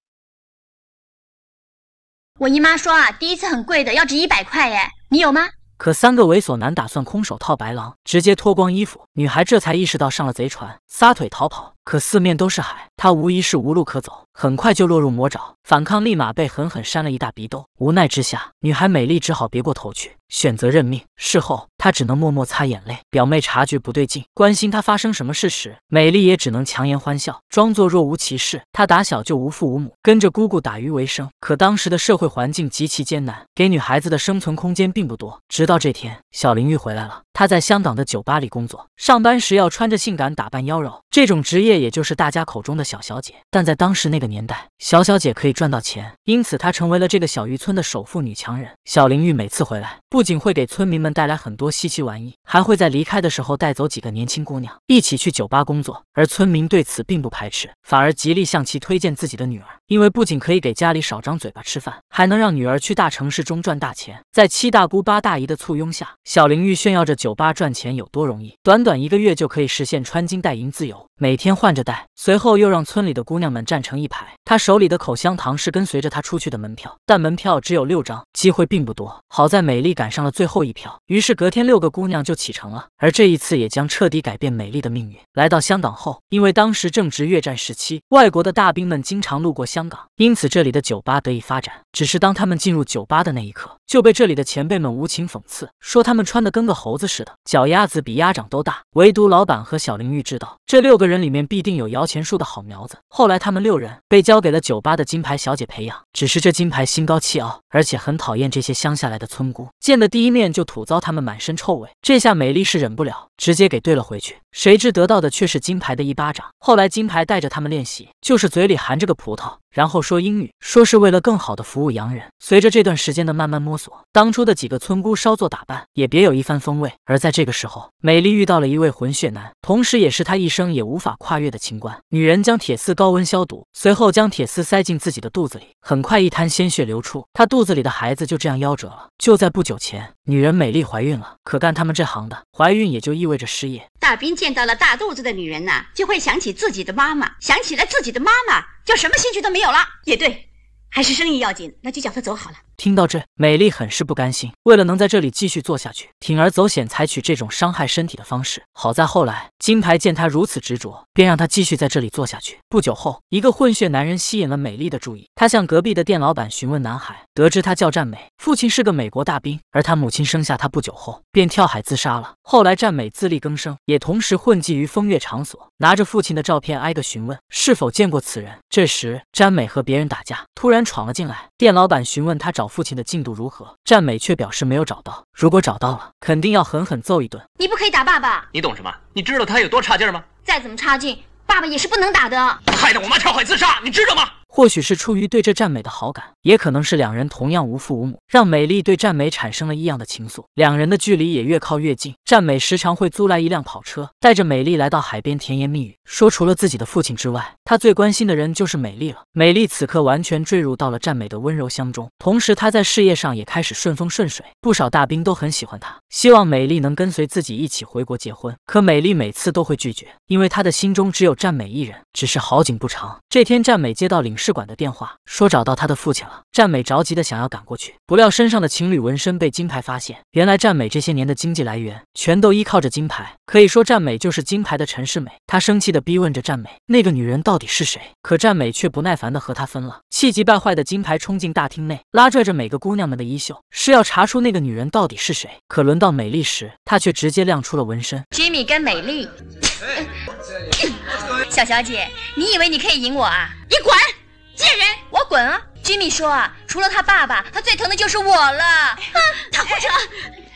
我姨妈说啊，第一次很贵的，要值一百块耶，你有吗？可三个猥琐男打算空手套白狼，直接脱光衣服，女孩这才意识到上了贼船，撒腿逃跑。可四面都是海，她无疑是无路可走。很快就落入魔爪，反抗立马被狠狠扇了一大鼻兜。无奈之下，女孩美丽只好别过头去，选择认命。事后，她只能默默擦眼泪。表妹察觉不对劲，关心她发生什么事时，美丽也只能强颜欢笑，装作若无其事。她打小就无父无母，跟着姑姑打鱼为生。可当时的社会环境极其艰难，给女孩子的生存空间并不多。直到这天，小林玉回来了。她在香港的酒吧里工作，上班时要穿着性感，打扮妖娆。这种职业也就是大家口中的小小姐。但在当时那个。年代，小小姐可以赚到钱，因此她成为了这个小渔村的首富女强人。小林玉每次回来，不仅会给村民们带来很多稀奇玩意，还会在离开的时候带走几个年轻姑娘一起去酒吧工作。而村民对此并不排斥，反而极力向其推荐自己的女儿，因为不仅可以给家里少张嘴巴吃饭，还能让女儿去大城市中赚大钱。在七大姑八大姨的簇拥下，小林玉炫耀着酒吧赚钱有多容易，短短一个月就可以实现穿金戴银自由，每天换着戴。随后又让村里的姑娘们站成一。牌，他手里的口香糖是跟随着他出去的门票，但门票只有六张，机会并不多。好在美丽赶上了最后一票，于是隔天六个姑娘就启程了。而这一次也将彻底改变美丽的命运。来到香港后，因为当时正值越战时期，外国的大兵们经常路过香港，因此这里的酒吧得以发展。只是当他们进入酒吧的那一刻，就被这里的前辈们无情讽刺，说他们穿的跟个猴子似的，脚丫子比鸭掌都大。唯独老板和小林玉知道，这六个人里面必定有摇钱树的好苗子。后来他们六人。被交给了酒吧的金牌小姐培养，只是这金牌心高气傲，而且很讨厌这些乡下来的村姑，见的第一面就吐槽他们满身臭味。这下美丽是忍不了，直接给怼了回去，谁知得到的却是金牌的一巴掌。后来金牌带着他们练习，就是嘴里含着个葡萄，然后说英语，说是为了更好的服务洋人。随着这段时间的慢慢摸索，当初的几个村姑稍作打扮，也别有一番风味。而在这个时候，美丽遇到了一位混血男，同时也是她一生也无法跨越的情关。女人将铁丝高温消毒，随后。后将铁丝塞进自己的肚子里，很快一滩鲜血流出，他肚子里的孩子就这样夭折了。就在不久前，女人美丽怀孕了，可干他们这行的，怀孕也就意味着失业。大兵见到了大肚子的女人呐，就会想起自己的妈妈，想起了自己的妈妈，就什么兴趣都没有了。也对。还是生意要紧，那就叫他走好了。听到这，美丽很是不甘心。为了能在这里继续做下去，铤而走险，采取这种伤害身体的方式。好在后来，金牌见他如此执着，便让他继续在这里做下去。不久后，一个混血男人吸引了美丽的注意，他向隔壁的店老板询问男孩。得知他叫占美，父亲是个美国大兵，而他母亲生下他不久后便跳海自杀了。后来占美自力更生，也同时混迹于风月场所，拿着父亲的照片挨个询问是否见过此人。这时占美和别人打架，突然闯了进来。店老板询问他找父亲的进度如何，占美却表示没有找到。如果找到了，肯定要狠狠揍一顿。你不可以打爸爸，你懂什么？你知道他有多差劲吗？再怎么差劲，爸爸也是不能打的。害得我妈跳海自杀，你知道吗？或许是出于对这占美的好感，也可能是两人同样无父无母，让美丽对占美产生了异样的情愫，两人的距离也越靠越近。占美时常会租来一辆跑车，带着美丽来到海边，甜言蜜语说除了自己的父亲之外，他最关心的人就是美丽了。美丽此刻完全坠入到了占美的温柔乡中，同时她在事业上也开始顺风顺水，不少大兵都很喜欢她，希望美丽能跟随自己一起回国结婚。可美丽每次都会拒绝，因为她的心中只有占美一人。只是好景不长，这天占美接到领。试管的电话说找到他的父亲了，占美着急的想要赶过去，不料身上的情侣纹身被金牌发现。原来占美这些年的经济来源全都依靠着金牌，可以说占美就是金牌的陈世美。他生气的逼问着占美，那个女人到底是谁？可占美却不耐烦的和他分了。气急败坏的金牌冲进大厅内，拉拽着每个姑娘们的衣袖，是要查出那个女人到底是谁。可轮到美丽时，她却直接亮出了纹身。m 米跟美丽，小小姐，你以为你可以赢我啊？你滚！贱人，我滚啊！Jimmy 说啊，除了他爸爸，他最疼的就是我了。哼，他胡扯。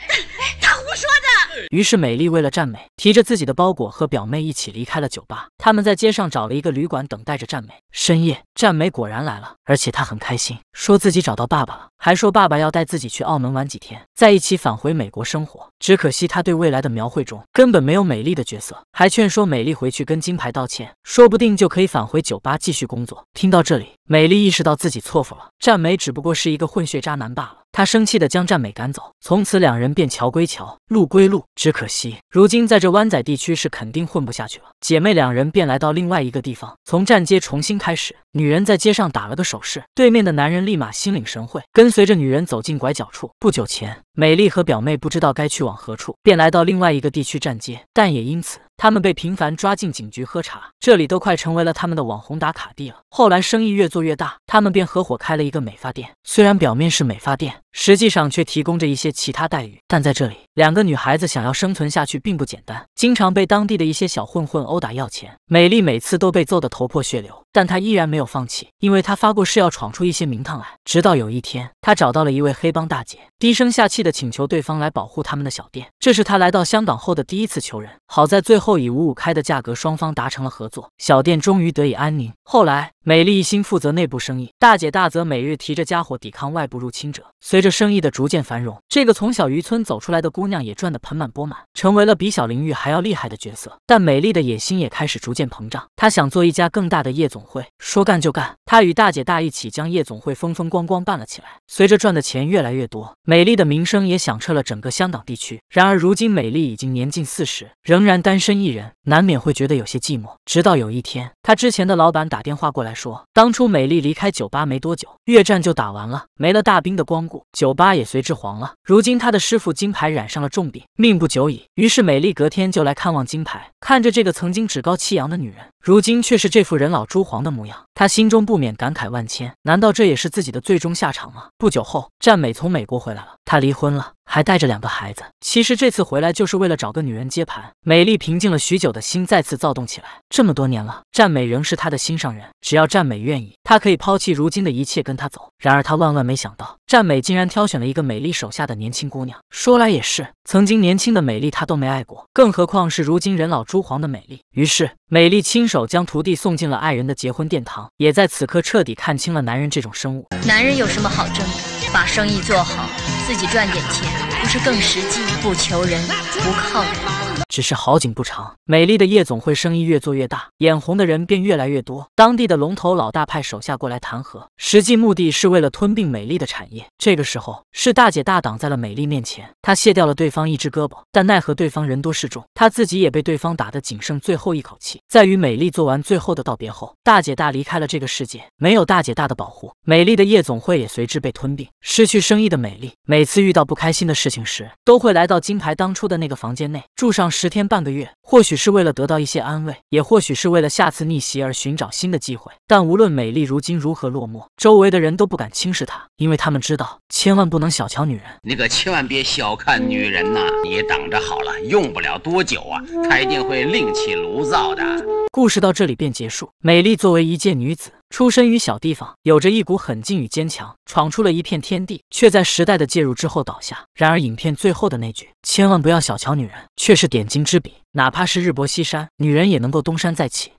他胡说的。于是美丽为了占美，提着自己的包裹和表妹一起离开了酒吧。他们在街上找了一个旅馆，等待着占美。深夜，占美果然来了，而且她很开心，说自己找到爸爸了，还说爸爸要带自己去澳门玩几天，在一起返回美国生活。只可惜他对未来的描绘中根本没有美丽的角色，还劝说美丽回去跟金牌道歉，说不定就可以返回酒吧继续工作。听到这里。美丽意识到自己错付了，占美只不过是一个混血渣男罢了。她生气的将占美赶走，从此两人便桥归桥，路归路。只可惜，如今在这湾仔地区是肯定混不下去了。姐妹两人便来到另外一个地方，从站街重新开始。女人在街上打了个手势，对面的男人立马心领神会，跟随着女人走进拐角处。不久前，美丽和表妹不知道该去往何处，便来到另外一个地区站街，但也因此。他们被频繁抓进警局喝茶，这里都快成为了他们的网红打卡地了。后来生意越做越大，他们便合伙开了一个美发店，虽然表面是美发店。实际上却提供着一些其他待遇，但在这里，两个女孩子想要生存下去并不简单，经常被当地的一些小混混殴打要钱。美丽每次都被揍得头破血流，但她依然没有放弃，因为她发过誓要闯出一些名堂来。直到有一天，她找到了一位黑帮大姐，低声下气地请求对方来保护他们的小店。这是她来到香港后的第一次求人。好在最后以五五开的价格，双方达成了合作，小店终于得以安宁。后来，美丽一心负责内部生意，大姐大则每日提着家伙抵抗外部入侵者。随着这生意的逐渐繁荣，这个从小渔村走出来的姑娘也赚得盆满钵满，成为了比小林玉还要厉害的角色。但美丽的野心也开始逐渐膨胀，她想做一家更大的夜总会。说干就干。他与大姐大一起将夜总会风风光光办了起来。随着赚的钱越来越多，美丽的名声也响彻了整个香港地区。然而，如今美丽已经年近四十，仍然单身一人，难免会觉得有些寂寞。直到有一天，他之前的老板打电话过来，说当初美丽离开酒吧没多久，越战就打完了，没了大兵的光顾，酒吧也随之黄了。如今他的师傅金牌染上了重病，命不久矣。于是，美丽隔天就来看望金牌，看着这个曾经趾高气扬的女人。如今却是这副人老珠黄的模样，他心中不免感慨万千。难道这也是自己的最终下场吗？不久后，占美从美国回来了，他离婚了。还带着两个孩子。其实这次回来就是为了找个女人接盘。美丽平静了许久的心再次躁动起来。这么多年了，占美仍是他的心上人。只要占美愿意，他可以抛弃如今的一切跟他走。然而他万万没想到，占美竟然挑选了一个美丽手下的年轻姑娘。说来也是，曾经年轻的美丽他都没爱过，更何况是如今人老珠黄的美丽。于是，美丽亲手将徒弟送进了爱人的结婚殿堂，也在此刻彻底看清了男人这种生物。男人有什么好争的？把生意做好。自己赚点钱，不是更实际？不求人，不靠人。只是好景不长，美丽的夜总会生意越做越大，眼红的人便越来越多。当地的龙头老大派手下过来弹劾，实际目的是为了吞并美丽的产业。这个时候，是大姐大挡在了美丽面前，他卸掉了对方一只胳膊，但奈何对方人多势众，他自己也被对方打得仅剩最后一口气。在与美丽做完最后的道别后，大姐大离开了这个世界。没有大姐大的保护，美丽的夜总会也随之被吞并。失去生意的美丽，每次遇到不开心的事情时，都会来到金牌当初的那个房间内住上。十天半个月，或许是为了得到一些安慰，也或许是为了下次逆袭而寻找新的机会。但无论美丽如今如何落寞，周围的人都不敢轻视她，因为他们知道，千万不能小瞧女人。你可千万别小看女人呐！你等着好了，用不了多久啊，她一定会另起炉灶的。故事到这里便结束。美丽作为一介女子。出身于小地方，有着一股狠劲与坚强，闯出了一片天地，却在时代的介入之后倒下。然而，影片最后的那句“千万不要小瞧女人”，却是点睛之笔。哪怕是日薄西山，女人也能够东山再起。